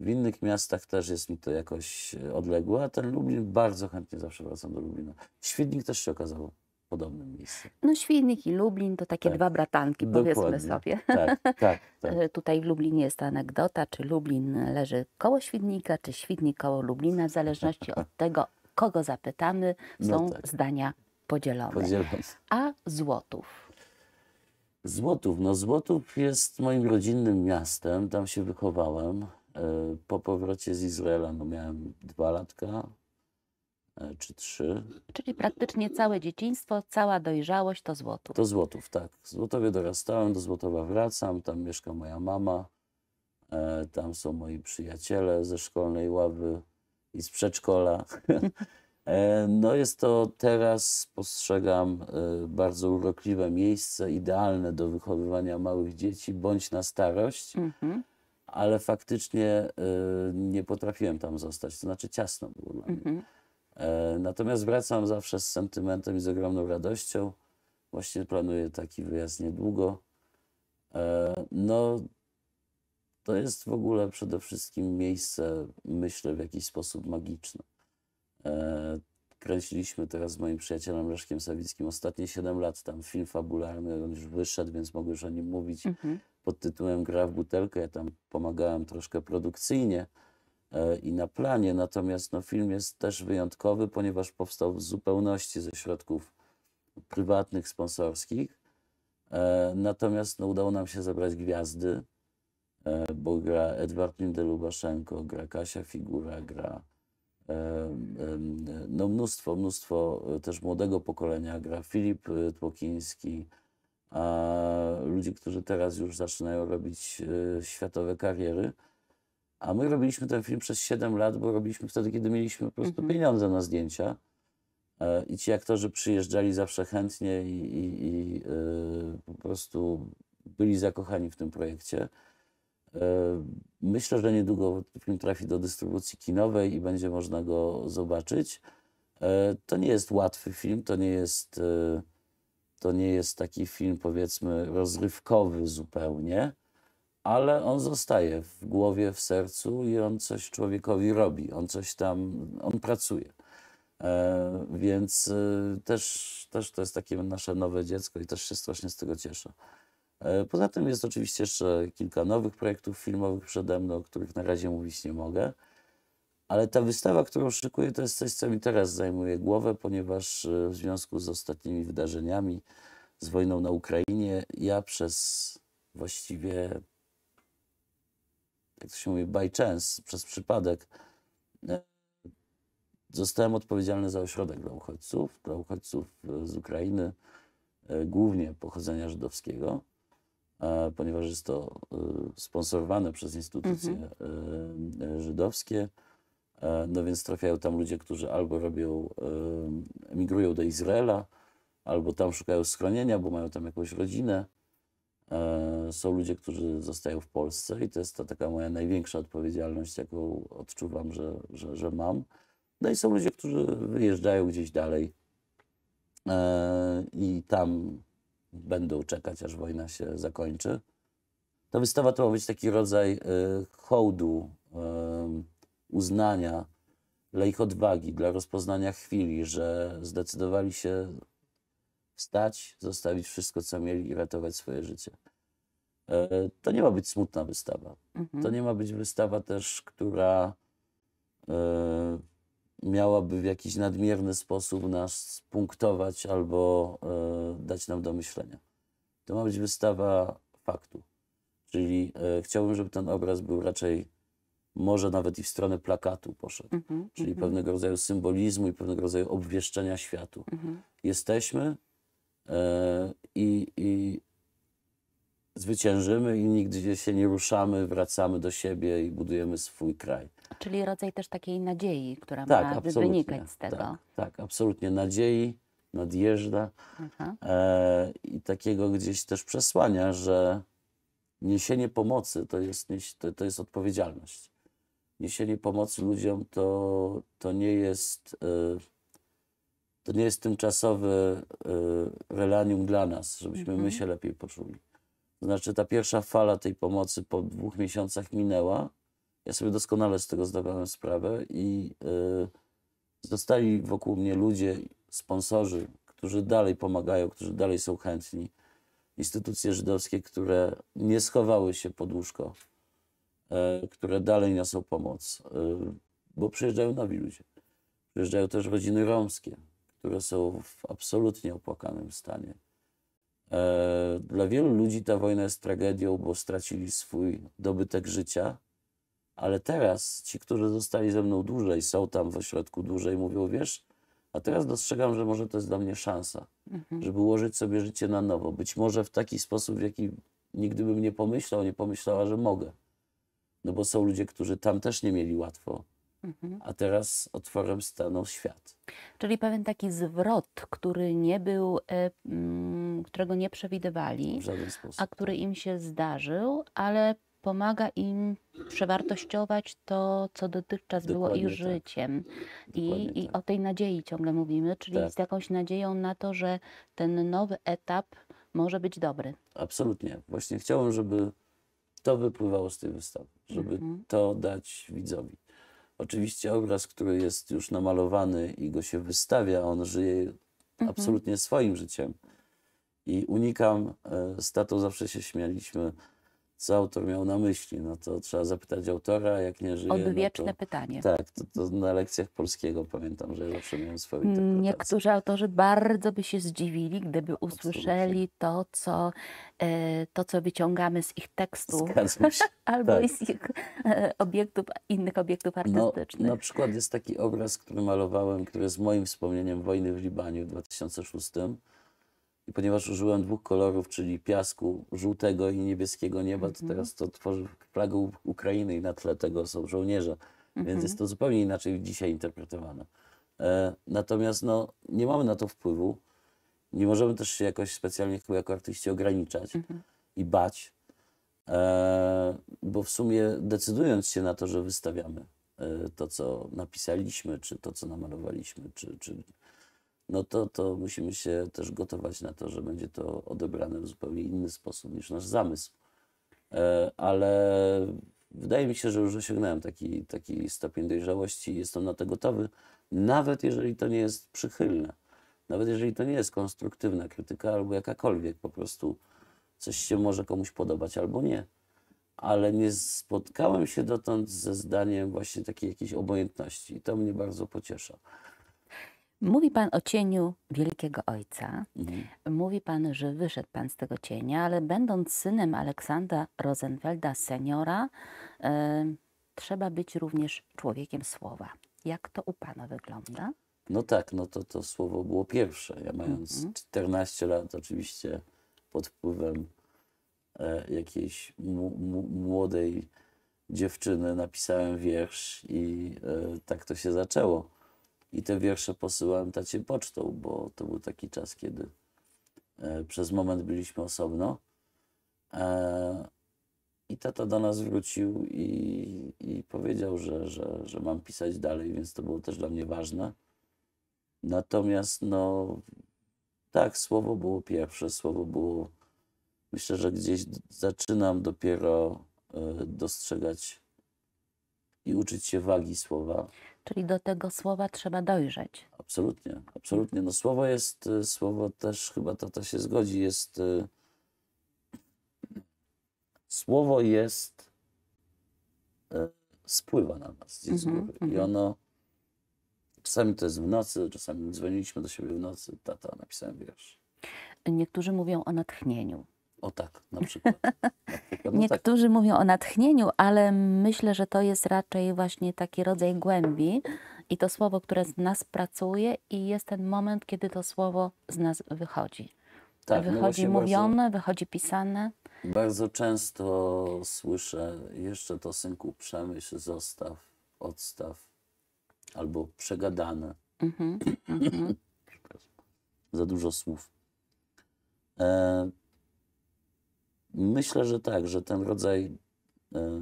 W innych miastach też jest mi to jakoś e, odległe, a ten Lublin bardzo chętnie zawsze wracam do Lublina. Świdnik też się okazał podobnym miejscem. No Świdnik i Lublin to takie tak. dwa bratanki, Dokładnie. powiedzmy sobie. Tak, tak, tak. E, tutaj w Lublinie jest anegdota, czy Lublin leży koło Świdnika, czy Świdnik koło Lublina, w zależności od tego, kogo zapytamy, no są no tak. zdania podzielone. podzielone. A Złotów? Złotów, no Złotów jest moim rodzinnym miastem, tam się wychowałem. E, po powrocie z Izraela no miałem dwa latka, e, czy trzy. Czyli praktycznie całe dzieciństwo, cała dojrzałość to Złotów. To Złotów, tak. W Złotowie dorastałem, do Złotowa wracam, tam mieszka moja mama, e, tam są moi przyjaciele ze szkolnej ławy i z przedszkola. E, no jest to teraz, postrzegam, e, bardzo urokliwe miejsce, idealne do wychowywania małych dzieci, bądź na starość, mhm. ale faktycznie e, nie potrafiłem tam zostać, to znaczy ciasno było dla mnie. Mhm. Natomiast wracam zawsze z sentymentem i z ogromną radością. Właśnie planuję taki wyjazd niedługo. No, to jest w ogóle przede wszystkim miejsce, myślę, w jakiś sposób magiczne. E, kręciliśmy teraz z moim przyjacielem Leszkiem Sawickim ostatnie 7 lat tam film fabularny, on już wyszedł, więc mogę już o nim mówić, mhm. pod tytułem Gra w butelkę. Ja tam pomagałem troszkę produkcyjnie e, i na planie, natomiast no, film jest też wyjątkowy, ponieważ powstał w zupełności ze środków prywatnych, sponsorskich. E, natomiast no, udało nam się zebrać gwiazdy, E, bo gra Edward Lubaszenko, gra Kasia Figura, gra e, no mnóstwo, mnóstwo e, też młodego pokolenia, gra Filip Tłokiński, a ludzi, którzy teraz już zaczynają robić światowe kariery. A my robiliśmy ten film przez 7 lat, bo robiliśmy wtedy, kiedy mieliśmy po prostu mhm. pieniądze na zdjęcia. I ci aktorzy przyjeżdżali zawsze chętnie i, i, i po prostu byli zakochani w tym projekcie. E, myślę, że niedługo film trafi do dystrybucji kinowej i będzie można go zobaczyć. E, to nie jest łatwy film, to nie jest, e, to nie jest taki film, powiedzmy, rozrywkowy zupełnie, ale on zostaje w głowie, w sercu i on coś człowiekowi robi, on coś tam, on pracuje. Więc też, też to jest takie nasze nowe dziecko i też się strasznie z tego cieszę. E, poza tym jest oczywiście jeszcze kilka nowych projektów filmowych przede mną, o których na razie mówić nie mogę. Ale ta wystawa, którą szykuję, to jest coś, co mi teraz zajmuje głowę, ponieważ e, w związku z ostatnimi wydarzeniami, z wojną na Ukrainie, ja przez właściwie, jak to się mówi, by chance, przez przypadek, e, zostałem odpowiedzialny za ośrodek dla uchodźców, dla uchodźców z Ukrainy, głównie pochodzenia żydowskiego ponieważ jest to y, sponsorowane przez instytucje mhm. Y, y, żydowskie. No więc trafiają tam ludzie, którzy albo robią, emigrują do Izraela, albo tam szukają schronienia, bo mają tam jakąś rodzinę. Są ludzie, którzy zostają w Polsce i to jest ta taka moja największa odpowiedzialność, jaką odczuwam, że, że, że mam. No i są ludzie, którzy wyjeżdżają gdzieś dalej i tam będą czekać, aż wojna się zakończy. Ta wystawa to ma być taki rodzaj y, hołdu, y, uznania dla ich odwagi, dla rozpoznania chwili, że zdecydowali się wstać, zostawić wszystko, co mieli i ratować swoje życie. E, to nie ma być smutna wystawa. Mhm. To nie ma być wystawa też, która e, miałaby w jakiś nadmierny sposób nas punktować albo e, dać nam do myślenia. To ma być wystawa faktu. Czyli e, chciałbym, żeby ten obraz był raczej może nawet i w stronę plakatu poszedł, mm -hmm, czyli mm -hmm. pewnego rodzaju symbolizmu i pewnego rodzaju obwieszczenia światu. Mm -hmm. Jesteśmy e, i, i, zwyciężymy i nigdy się nie ruszamy, wracamy do siebie i budujemy swój kraj. Czyli rodzaj też takiej nadziei, która tak, ma wynikać z tak, tego. Tak, tak absolutnie. Nadziei, nadjeżdża e, i takiego gdzieś też przesłania, że niesienie pomocy to jest, to, to jest odpowiedzialność. Niesienie pomocy ludziom to, to nie jest... E, to nie jest tymczasowe y, relanium dla nas, żebyśmy mhm. my się lepiej poczuli. To znaczy ta pierwsza fala tej pomocy po dwóch miesiącach minęła. Ja sobie doskonale z tego zdawałem sprawę i yy, zostali wokół mnie ludzie, sponsorzy, którzy dalej pomagają, którzy dalej są chętni. Instytucje żydowskie, które nie schowały się pod łóżko, yy, które dalej niosą pomoc, yy, bo przyjeżdżają nowi ludzie. Przyjeżdżają też rodziny romskie, które są w absolutnie opłakanym stanie E, dla wielu ludzi ta wojna jest tragedią, bo stracili swój dobytek życia, ale teraz ci, którzy zostali ze mną dłużej, są tam w ośrodku dłużej, mówią, wiesz, a teraz dostrzegam, że może to jest dla mnie szansa, mhm. żeby ułożyć sobie życie na nowo. Być może w taki sposób, w jaki nigdy bym nie pomyślał, nie pomyślała, że mogę. No bo są ludzie, którzy tam też nie mieli łatwo, mhm. a teraz otworem stanął świat. Czyli pewien taki zwrot, który nie był. E, mm, którego nie przewidywali, a który tak. im się zdarzył, ale pomaga im przewartościować to, co dotychczas Dokładnie było ich tak. życiem. I, I tak. o tej nadziei ciągle mówimy, czyli tak. z jakąś nadzieją na to, że ten nowy etap może być dobry. Absolutnie. Właśnie chciałem, żeby to wypływało z tej wystawy, żeby mhm. to dać widzowi. Oczywiście obraz, który jest już namalowany i go się wystawia, on żyje mhm. absolutnie swoim życiem. I unikam, e, z tatą zawsze się śmialiśmy, co autor miał na myśli. No to trzeba zapytać autora, jak nie żyje. Odwieczne no to, pytanie. Tak, to, to, na lekcjach polskiego pamiętam, że zawsze miałem swoje mm, Niektórzy autorzy bardzo by się zdziwili, gdyby usłyszeli to co, e, to, co wyciągamy z ich tekstów albo tak. z ich e, obiektów, innych obiektów no, artystycznych. No, na przykład jest taki obraz, który malowałem, który jest moim wspomnieniem wojny w Libanie w 2006 i ponieważ użyłem dwóch kolorów, czyli piasku, żółtego i niebieskiego nieba, mm -hmm. to mhm. teraz to tworzy flagę Ukrainy i na tle tego są żołnierze. Więc mm -hmm. jest mhm. to zupełnie inaczej dzisiaj interpretowane. E, natomiast no, nie mamy na to wpływu. Nie możemy też się jakoś specjalnie jako artyści ograniczać mm -hmm. i bać, e, bo w sumie decydując się na to, że wystawiamy e, to, co napisaliśmy, czy to, co namalowaliśmy, czy, czy no to, to musimy się też gotować na to, że będzie to odebrane w zupełnie inny sposób niż nasz zamysł. E, ale wydaje mi się, że już osiągnąłem taki, taki stopień dojrzałości i jestem na to gotowy, nawet jeżeli to nie jest przychylne, nawet jeżeli to nie jest konstruktywna krytyka albo jakakolwiek, po prostu coś się może komuś podobać albo nie. Ale nie spotkałem się dotąd ze zdaniem właśnie takiej jakiejś obojętności i to mnie bardzo pociesza. Mówi Pan o cieniu Wielkiego Ojca. Mhm. Mówi Pan, że wyszedł Pan z tego cienia, ale będąc synem Aleksandra Rosenfelda seniora, y, trzeba być również człowiekiem słowa. Jak to u Pana wygląda? No tak, no to to słowo było pierwsze. Ja mając mhm. 14 lat, oczywiście pod wpływem e, jakiejś młodej dziewczyny, napisałem wiersz i e, tak to się zaczęło i te wiersze posyłałem tacie pocztą, bo to był taki czas, kiedy e, przez moment byliśmy osobno. E, I tata do nas wrócił i, i powiedział, że, że, że mam pisać dalej, więc to było też dla mnie ważne. Natomiast, no, tak, słowo było pierwsze, słowo było. Myślę, że gdzieś zaczynam dopiero e, dostrzegać i uczyć się wagi słowa. Czyli do tego słowa trzeba dojrzeć. Absolutnie, absolutnie. No słowo jest, y, słowo też chyba tata się zgodzi, jest... Y, słowo jest... Y, spływa na nas z mhm, I mhm. ono... Czasami to jest w nocy, czasami dzwoniliśmy do siebie w nocy, tata, napisałem wiersz. Niektórzy mówią o natchnieniu. O tak, na przykład. no tak. Niektórzy tak. mówią o natchnieniu, ale myślę, że to jest raczej właśnie taki rodzaj głębi i to słowo, które z nas pracuje, i jest ten moment, kiedy to słowo z nas wychodzi. Tak, no wychodzi no mówione, bardzo, wychodzi pisane. Bardzo często słyszę jeszcze to synku przemyśl, zostaw, odstaw albo przegadane. Mm -hmm, mm -hmm. Za dużo słów. E Myślę, że tak, że ten rodzaj e,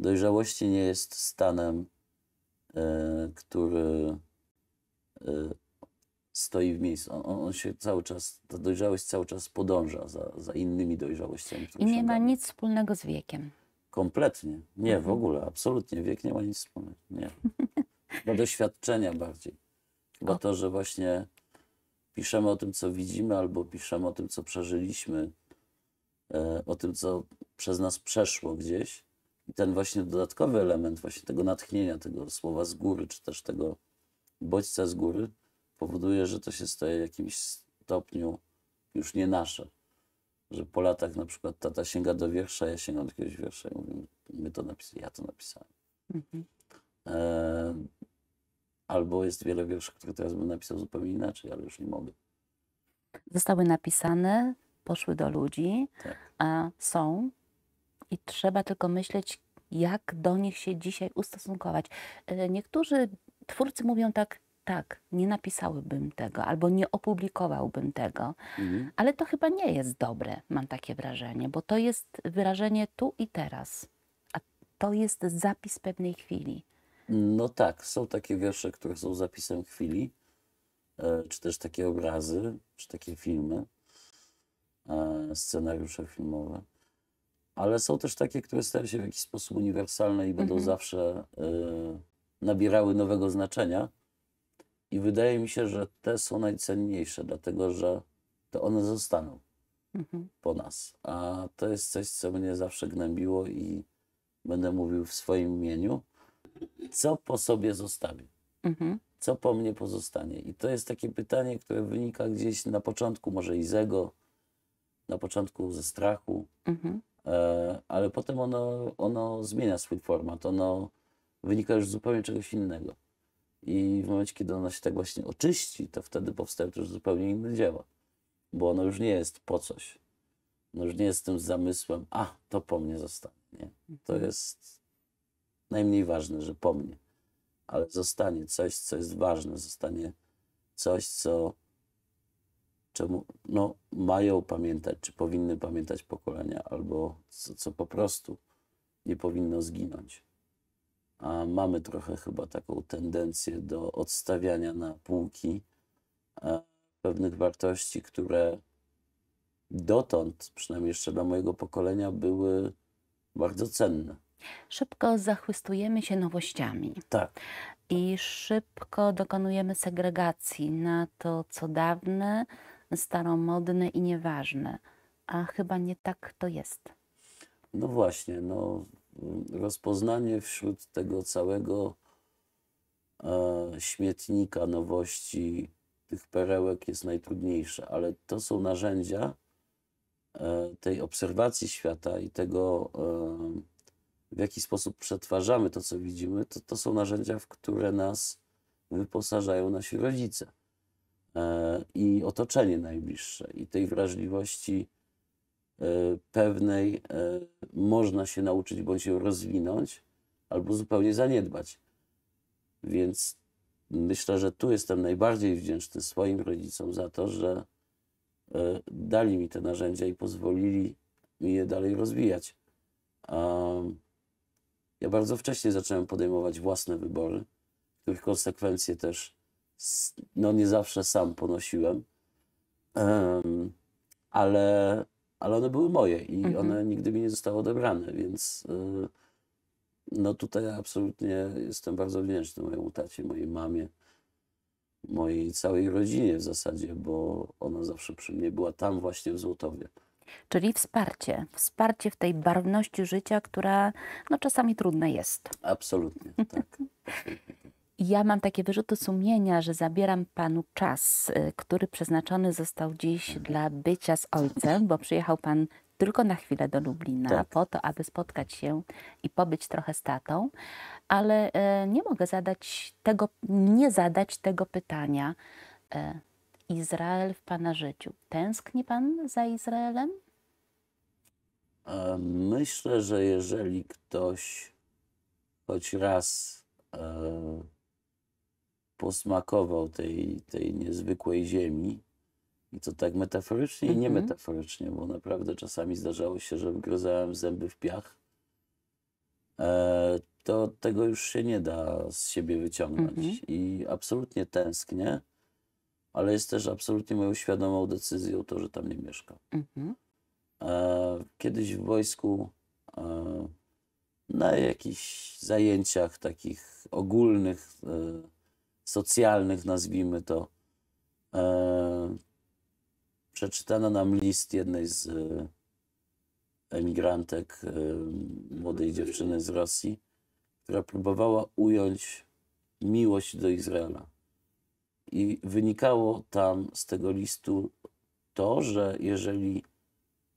dojrzałości nie jest stanem, e, który e, stoi w miejscu. On, on, się cały czas, ta dojrzałość cały czas podąża za, za innymi dojrzałościami. I nie ma nic wspólnego z wiekiem. Kompletnie. Nie, w mhm. ogóle, absolutnie. Wiek nie ma nic wspólnego. Nie. do doświadczenia bardziej. Bo to, że właśnie piszemy o tym, co widzimy, albo piszemy o tym, co przeżyliśmy E, o tym, co przez nas przeszło gdzieś. I ten właśnie dodatkowy element właśnie tego natchnienia, tego słowa z góry, czy też tego bodźca z góry, powoduje, że to się staje w jakimś stopniu już nie nasze. Że po latach na przykład tata sięga do wiersza, ja sięgam do jakiegoś wiersza i mówię, my to napisali, ja to napisałem. Mhm. E, albo jest wiele wierszy, które teraz bym napisał zupełnie inaczej, ale już nie mogę. Zostały napisane, poszły do ludzi, tak. a są i trzeba tylko myśleć, jak do nich się dzisiaj ustosunkować. E, niektórzy twórcy mówią tak, tak, nie napisałbym tego albo nie opublikowałbym tego, mhm. ale to chyba nie jest dobre, mam takie wrażenie, bo to jest wyrażenie tu i teraz, a to jest zapis pewnej chwili. No tak, są takie wiersze, które są zapisem chwili, e, czy też takie obrazy, czy takie filmy. E, scenariusze filmowe. Ale są też takie, które stają się w jakiś sposób uniwersalne i będą mhm. zawsze e, nabierały nowego znaczenia. I wydaje mi się, że te są najcenniejsze, dlatego że to one zostaną mhm. po nas. A to jest coś, co mnie zawsze gnębiło i będę mówił w swoim imieniu. Co po sobie zostawię? Mhm. Co po mnie pozostanie? I to jest takie pytanie, które wynika gdzieś na początku może Izego, na początku ze strachu, mhm. E, ale potem ono, ono zmienia swój format, ono wynika już zupełnie czegoś innego. I w momencie, kiedy ono się tak właśnie oczyści, to wtedy powstaje też zupełnie inne dzieło, bo ono już nie jest po coś. Ono już nie jest tym zamysłem, a to po mnie zostanie. Nie? To mhm. jest najmniej ważne, że po mnie, ale zostanie coś, co jest ważne, zostanie coś, co czemu no, mają pamiętać, czy powinny pamiętać pokolenia, albo co, co po prostu nie powinno zginąć. A mamy trochę chyba taką tendencję do odstawiania na półki e, pewnych wartości, które dotąd, przynajmniej jeszcze dla mojego pokolenia, były bardzo cenne. Szybko zachwystujemy się nowościami. Tak. I szybko dokonujemy segregacji na to, co dawne, staromodny i nieważny. A chyba nie tak to jest. No właśnie, no, rozpoznanie wśród tego całego e, śmietnika nowości, tych perełek jest najtrudniejsze, ale to są narzędzia e, tej obserwacji świata i tego, e, w jaki sposób przetwarzamy to, co widzimy, to, to są narzędzia, w które nas wyposażają nasi rodzice. E, i otoczenie najbliższe. I tej wrażliwości e, pewnej e, można się nauczyć bądź ją rozwinąć, albo zupełnie zaniedbać. Więc myślę, że tu jestem najbardziej wdzięczny swoim rodzicom za to, że dali mi te narzędzia i pozwolili mi je dalej rozwijać. Ja bardzo wcześnie zacząłem podejmować własne wybory, których konsekwencje też no nie zawsze sam ponosiłem, um, ale, ale one były moje i mhm. one nigdy mi nie zostały odebrane, więc y, no tutaj absolutnie jestem bardzo wdzięczny mojemu tacie, mojej mamie, mojej całej rodzinie w zasadzie, bo ona zawsze przy mnie była tam właśnie w Złotowie. Czyli wsparcie, wsparcie w tej barwności życia, która no, czasami trudna jest. Absolutnie, tak. Absolutnie. Tak ja mam takie wyrzuty sumienia, że zabieram panu czas, y, który przeznaczony został dziś mhm. dla bycia z ojcem, bo przyjechał pan tylko na chwilę do Lublina tak. po to, aby spotkać się i pobyć trochę z tatą, ale y, nie mogę zadać tego, nie zadać tego pytania. Y, Izrael w pana życiu. Tęskni pan za Izraelem? E, myślę, że jeżeli ktoś choć raz e, posmakował tej, tej niezwykłej ziemi. I to tak metaforycznie mm -hmm. i niemetaforycznie, mhm. bo naprawdę czasami zdarzało się, że wgryzałem zęby w piach. E, to tego już się nie da z siebie wyciągnąć. Mm -hmm. I absolutnie tęsknię, ale jest też absolutnie moją świadomą decyzją to, że tam nie mieszkam. Mm -hmm. e, kiedyś w wojsku e, na jakichś zajęciach takich ogólnych e, socjalnych, nazwijmy to. E, przeczytano nam list jednej z e, emigrantek, e, młodej dziewczyny z Rosji, która próbowała ująć miłość do Izraela. I wynikało tam z tego listu to, że jeżeli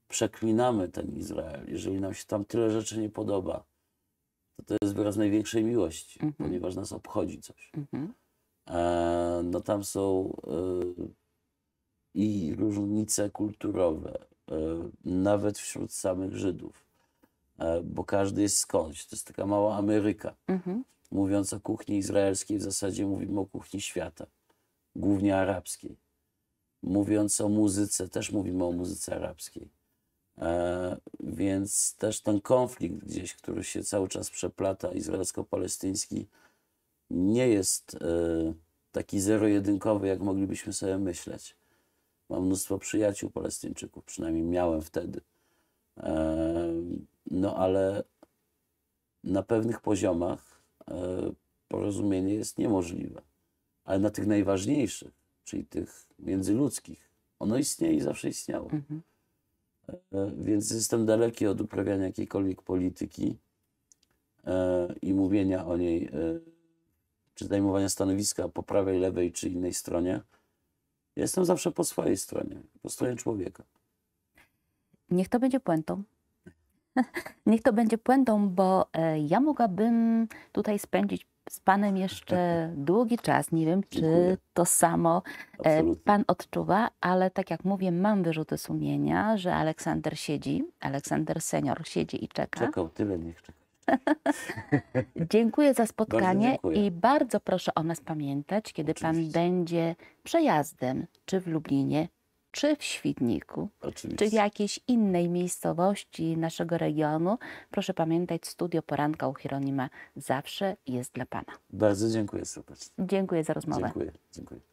przeklinamy ten Izrael, jeżeli nam się tam tyle rzeczy nie podoba, to to jest wyraz największej miłości, mhm. ponieważ nas obchodzi coś. Mhm. E, no tam są e, i różnice kulturowe, e, nawet wśród samych Żydów, bo każdy jest skądś. To jest taka mała Ameryka. Mhm. Mówiąc o kuchni izraelskiej, w zasadzie mówimy o kuchni świata, głównie arabskiej. Mówiąc o muzyce, też mówimy o muzyce arabskiej. Więc też ten konflikt gdzieś, który się cały czas przeplata, izraelsko-palestyński, nie jest e, taki zero-jedynkowy, jak moglibyśmy sobie myśleć. Mam mnóstwo przyjaciół palestyńczyków, przynajmniej miałem wtedy. E, no ale na pewnych poziomach e, porozumienie jest niemożliwe. Ale na tych najważniejszych, czyli tych międzyludzkich, ono istnieje i zawsze istniało. Mhm. Więc jestem daleki od uprawiania jakiejkolwiek polityki i mówienia o niej czy zajmowania stanowiska po prawej, lewej czy innej stronie. Jestem zawsze po swojej stronie, po stronie człowieka. Niech to będzie puentą. Niech to będzie puentą, bo e, ja mogłabym tutaj spędzić z Panem jeszcze długi czas. Nie wiem, czy Dziękuję. to samo e, Absolutnie. Pan odczuwa, ale tak jak mówię, mam wyrzuty sumienia, że Aleksander siedzi, Aleksander senior siedzi i czeka. Czekał tyle, niech czeka. dziękuję za spotkanie dziękuję. i bardzo proszę o nas pamiętać, kiedy Oczywiście. Pan będzie przejazdem czy w Lublinie, czy w Świdniku, Oczywiście. czy w jakiejś innej miejscowości naszego regionu. Proszę pamiętać, studio poranka u Hieronima zawsze jest dla Pana. Bardzo dziękuję serdecznie. Dziękuję za rozmowę. Dziękuję. dziękuję.